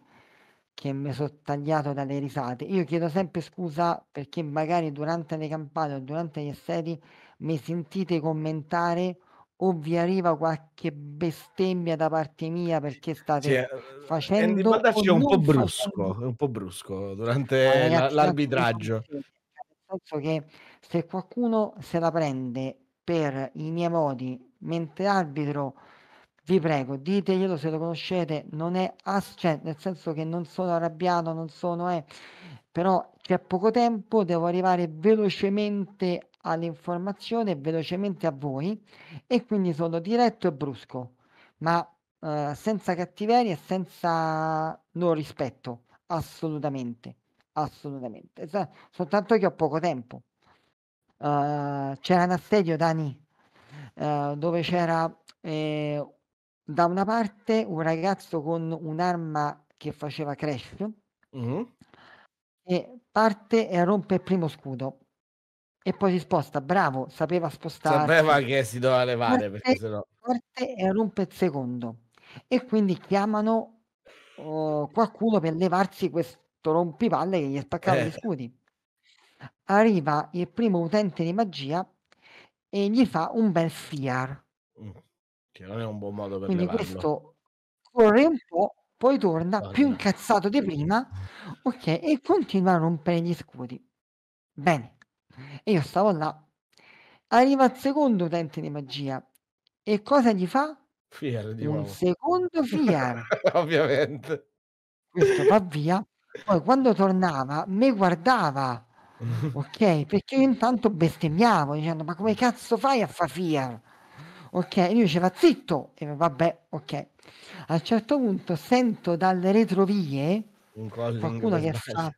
Speaker 2: che mi sono tagliato dalle risate. Io chiedo sempre scusa perché magari durante le campane o durante gli assedi mi sentite commentare o vi arriva qualche bestemmia da parte mia perché state cioè, facendo... Andy è un po' brusco,
Speaker 1: facendo... un po' brusco durante ah, l'arbitraggio.
Speaker 2: Nel senso che se qualcuno se la prende per i miei modi mentre arbitro vi prego, diteglielo se lo conoscete, non è as, cioè, nel senso che non sono arrabbiato, non sono, eh, però c'è poco tempo, devo arrivare velocemente all'informazione, velocemente a voi e quindi sono diretto e brusco, ma eh, senza cattiveria e senza non rispetto, assolutamente, assolutamente, soltanto che ho poco tempo. Uh, c'era assedio, Dani Ehm, dove c'era eh, da una parte un ragazzo con un'arma che faceva crash mm. e parte e eh, rompe il primo scudo e poi si sposta, bravo, sapeva spostare. Sapeva
Speaker 1: che si doveva levare parte, perché sennò...
Speaker 2: parte e rompe il secondo e quindi chiamano oh, qualcuno per levarsi questo rompipalle che gli spaccava eh. gli scudi. Arriva il primo utente di magia e gli fa un bel fiar.
Speaker 1: Mm, che non è un buon modo per Quindi levarlo. questo
Speaker 2: corre un po', poi torna Vabbè. più incazzato di prima, ok, e continua a rompere gli scudi. Bene, e io stavo là. Arriva il secondo utente di magia e cosa gli fa?
Speaker 1: Fier, un nuovo.
Speaker 2: secondo fiar.
Speaker 1: Ovviamente.
Speaker 2: Questo va via. Poi quando tornava, mi guardava ok? Perché io intanto bestemmiavo dicendo ma come cazzo fai a fa FIAR? Ok, e lui diceva zitto e vabbè, ok. A un certo punto sento dalle retrovie
Speaker 1: qualcuno che fa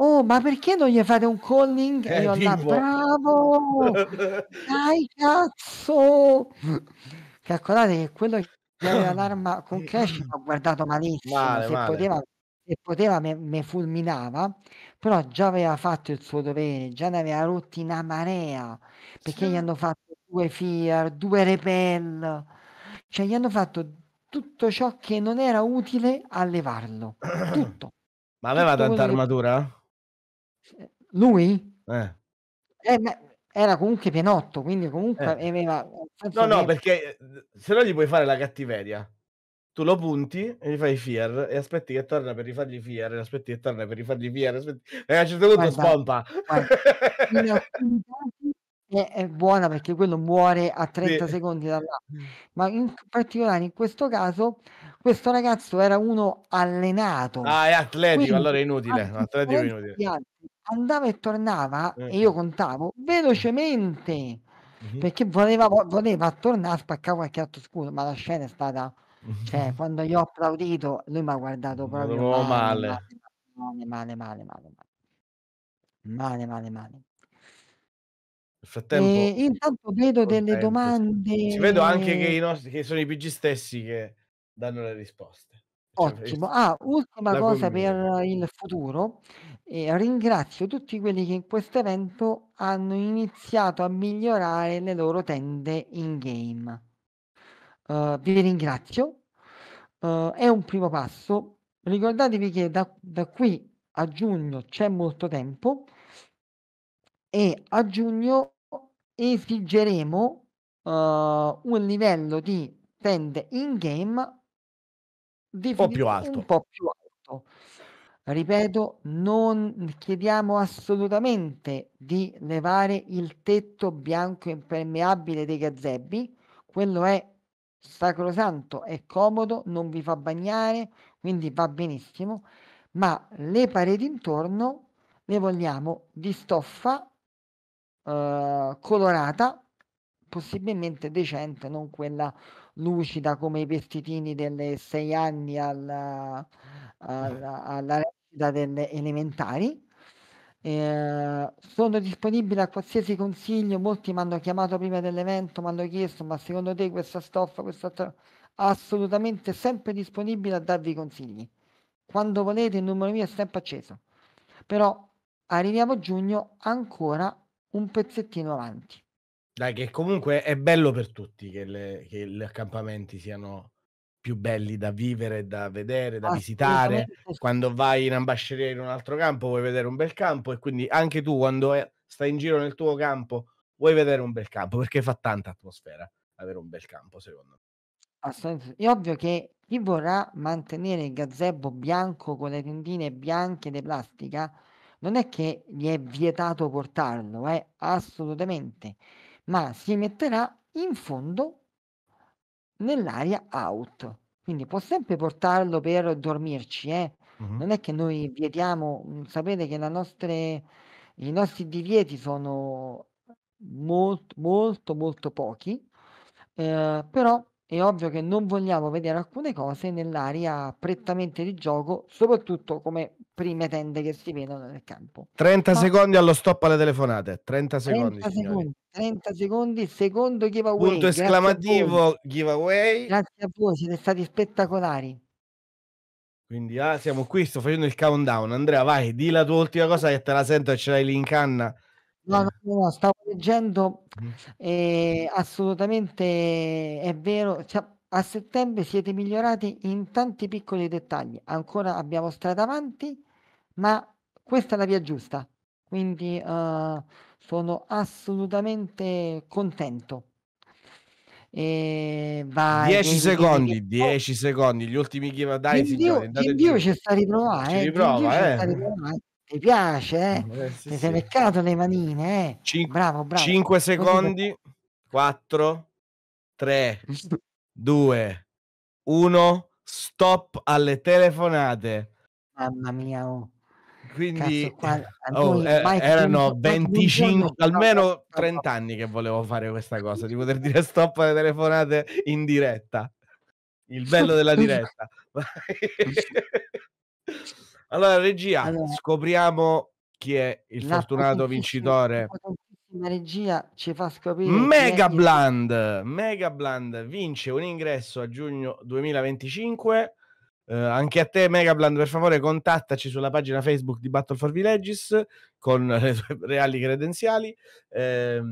Speaker 2: Oh, ma perché non gli fate un calling? Eh, e io là, bravo! Dai, cazzo! Calcolate che quello che aveva l'arma con Crash mi ha guardato malissimo. Male, se, male. Poteva, se poteva, me, me fulminava però già aveva fatto il suo dovere, già ne aveva rotti una marea, perché Sì. gli hanno fatto due FIAR, due repel, cioè gli hanno fatto tutto ciò che non era utile a levarlo, tutto,
Speaker 1: Ma aveva tutto tanta armatura?
Speaker 2: eh, Lui? Eh. Eh, ma era comunque pienotto, quindi comunque Eh. aveva... No, no, che-
Speaker 1: perché eh, se no gli puoi fare la cattiveria tu lo punti e gli fai fear e aspetti che torna per rifargli fear e aspetti che torna per rifargli fear aspetti... e a un certo punto spompa
Speaker 2: guarda. è, buona perché quello muore a 30 sì. secondi da là ma in particolare in questo caso questo ragazzo era uno allenato ah è atletico Quindi, allora è inutile, atletico, inutile. andava e tornava eh. e io eh. contavo velocemente mm-hmm. perché voleva, voleva tornare a spaccare qualche altro scudo ma la scena è stata cioè, quando io ho applaudito, lui mi ha guardato proprio male, male. male, male, male, male, male, male, male, male, Nel frattempo, E intanto vedo delle domande. Ci vedo anche che, i nostri, che sono i PG stessi
Speaker 1: che danno le risposte. Cioè, Ottimo.
Speaker 2: Ah, ultima la cosa per il futuro. Eh, ringrazio tutti quelli che in questo evento hanno iniziato a migliorare le loro tende in game. Uh, vi ringrazio, uh, è un primo passo. Ricordatevi che da, da qui a giugno c'è molto tempo e a giugno esigeremo uh, un livello di stand in game un po' più alto. Po più alto. Ripeto, non chiediamo assolutamente di levare il tetto bianco impermeabile dei gazebbi, quello è sacrosanto, è comodo, non vi fa bagnare, quindi va benissimo, ma le pareti intorno le vogliamo di stoffa eh, colorata, possibilmente decente, non quella lucida come i vestitini delle sei anni al, al, eh. alla recita delle elementari eh, sono disponibile a qualsiasi consiglio, molti mi hanno chiamato prima dell'evento, mi hanno chiesto ma secondo te questa stoffa, quest'altra... Assolutamente sempre disponibile a darvi consigli. Quando volete il numero mio è sempre acceso. Però arriviamo a giugno ancora un pezzettino avanti.
Speaker 1: Dai, che comunque è bello per tutti che gli accampamenti siano più belli da vivere, da vedere, da visitare. Quando vai in ambasceria in un altro campo vuoi vedere un bel campo e quindi anche tu quando è, eh, stai in giro nel tuo campo vuoi vedere un bel campo perché fa tanta atmosfera avere un bel campo secondo me.
Speaker 2: Assolutamente. È ovvio che chi vorrà mantenere il gazebo bianco con le tendine bianche di plastica non è che gli è vietato portarlo, eh? assolutamente, ma si metterà in fondo nell'area out. Quindi può sempre portarlo per dormirci, eh. Mh-mh. Non è che noi vietiamo, mm, sapete che la nostre i nostri divieti sono molto, molto, molto pochi, ehm, però è ovvio che non vogliamo vedere alcune cose nell'area prettamente di gioco, soprattutto come prime tende che si vedono nel campo.
Speaker 1: 30 Ma secondi allo stop alle telefonate, 30 secondi 30
Speaker 2: signori. 30 secondi, secondo giveaway. Punto esclamativo
Speaker 1: giveaway.
Speaker 2: Grazie a voi, siete stati spettacolari.
Speaker 1: Quindi ah, siamo qui, sto facendo il countdown. Andrea, vai, di la tua ultima cosa che te la sento e ce l'hai lì in canna.
Speaker 2: No, no, no, stavo leggendo, mm. eh, assolutamente è vero, cioè, a settembre siete migliorati in tanti piccoli dettagli, ancora abbiamo strada avanti, ma questa è la via giusta, quindi eh, sono assolutamente contento. E vai, 10 secondi,
Speaker 1: 10 secondi, gli ultimi che dai, signore. Dio
Speaker 2: ci sta riprovando, eh, riprova, eh. Ti piace, eh? eh sì, Ti sì. sei beccato le manine, eh? Cin- bravo, bravo. 5 secondi,
Speaker 1: 4, 3, 2, 1, stop alle telefonate. Mamma mia, oh
Speaker 2: quindi Cazzo, qua, eh, oh, eh, erano 25, almeno
Speaker 1: 30 anni che volevo fare questa cosa, di poter dire stop alle telefonate in diretta. Il bello della diretta. allora, regia, allora, scopriamo chi è il fortunato vincitore.
Speaker 2: La regia ci fa scoprire Mega
Speaker 1: Bland, Mega Bland vince un ingresso a giugno 2025 eh, anche a te, Megabland, per favore, contattaci sulla pagina Facebook di Battle for Villages con le tue reali credenziali. Eh,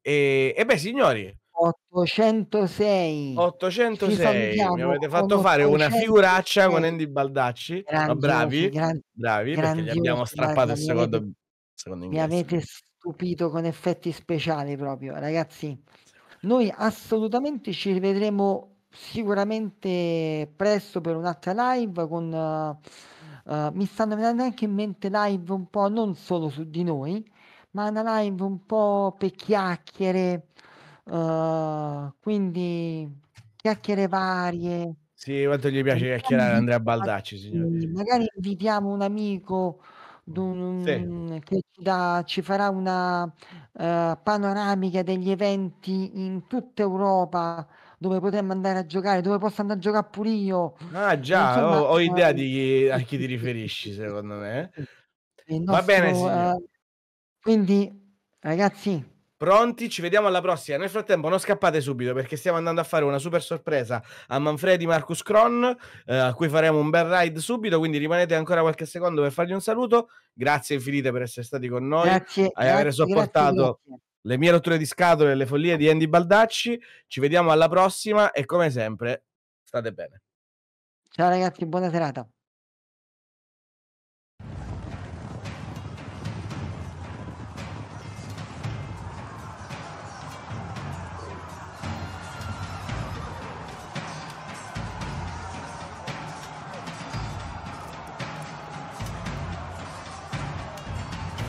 Speaker 1: e, e beh, signori,
Speaker 2: 806
Speaker 1: 806 mi avete fatto fare una figuraccia con eh. Andy Baldacci grandiosi, bravi gran... bravi perché gli abbiamo strappato il secondo, avete, secondo mi avete
Speaker 2: stupito con effetti speciali proprio ragazzi noi assolutamente ci rivedremo sicuramente presto per un'altra live con uh, uh, mi stanno venendo anche in mente live un po' non solo su di noi ma una live un po' per chiacchiere uh, quindi chiacchiere varie
Speaker 1: sì quanto gli piace chiacchierare Andrea Baldacci signori.
Speaker 2: magari invitiamo un amico d'un, sì. che ci, da, ci, farà una panoramica degli eventi in tutta Europa dove potremmo andare a giocare, dove posso andare a giocare pure io. Ah già, Insomma, ho, oh, ho, idea eh, di
Speaker 1: chi, a chi ti riferisci secondo me. Nostro, Va bene, uh,
Speaker 2: quindi ragazzi,
Speaker 1: Pronti? Ci vediamo alla prossima. Nel frattempo, non scappate subito perché stiamo andando a fare una super sorpresa a Manfredi Marcus Cron, eh, a cui faremo un bel ride subito. Quindi rimanete ancora qualche secondo per fargli un saluto. Grazie infinite per essere stati con noi grazie, e grazie, avere sopportato. Grazie, le mie rotture di scatole e le follie di Andy Baldacci. Ci vediamo alla prossima e come sempre state bene.
Speaker 2: Ciao ragazzi, buona serata.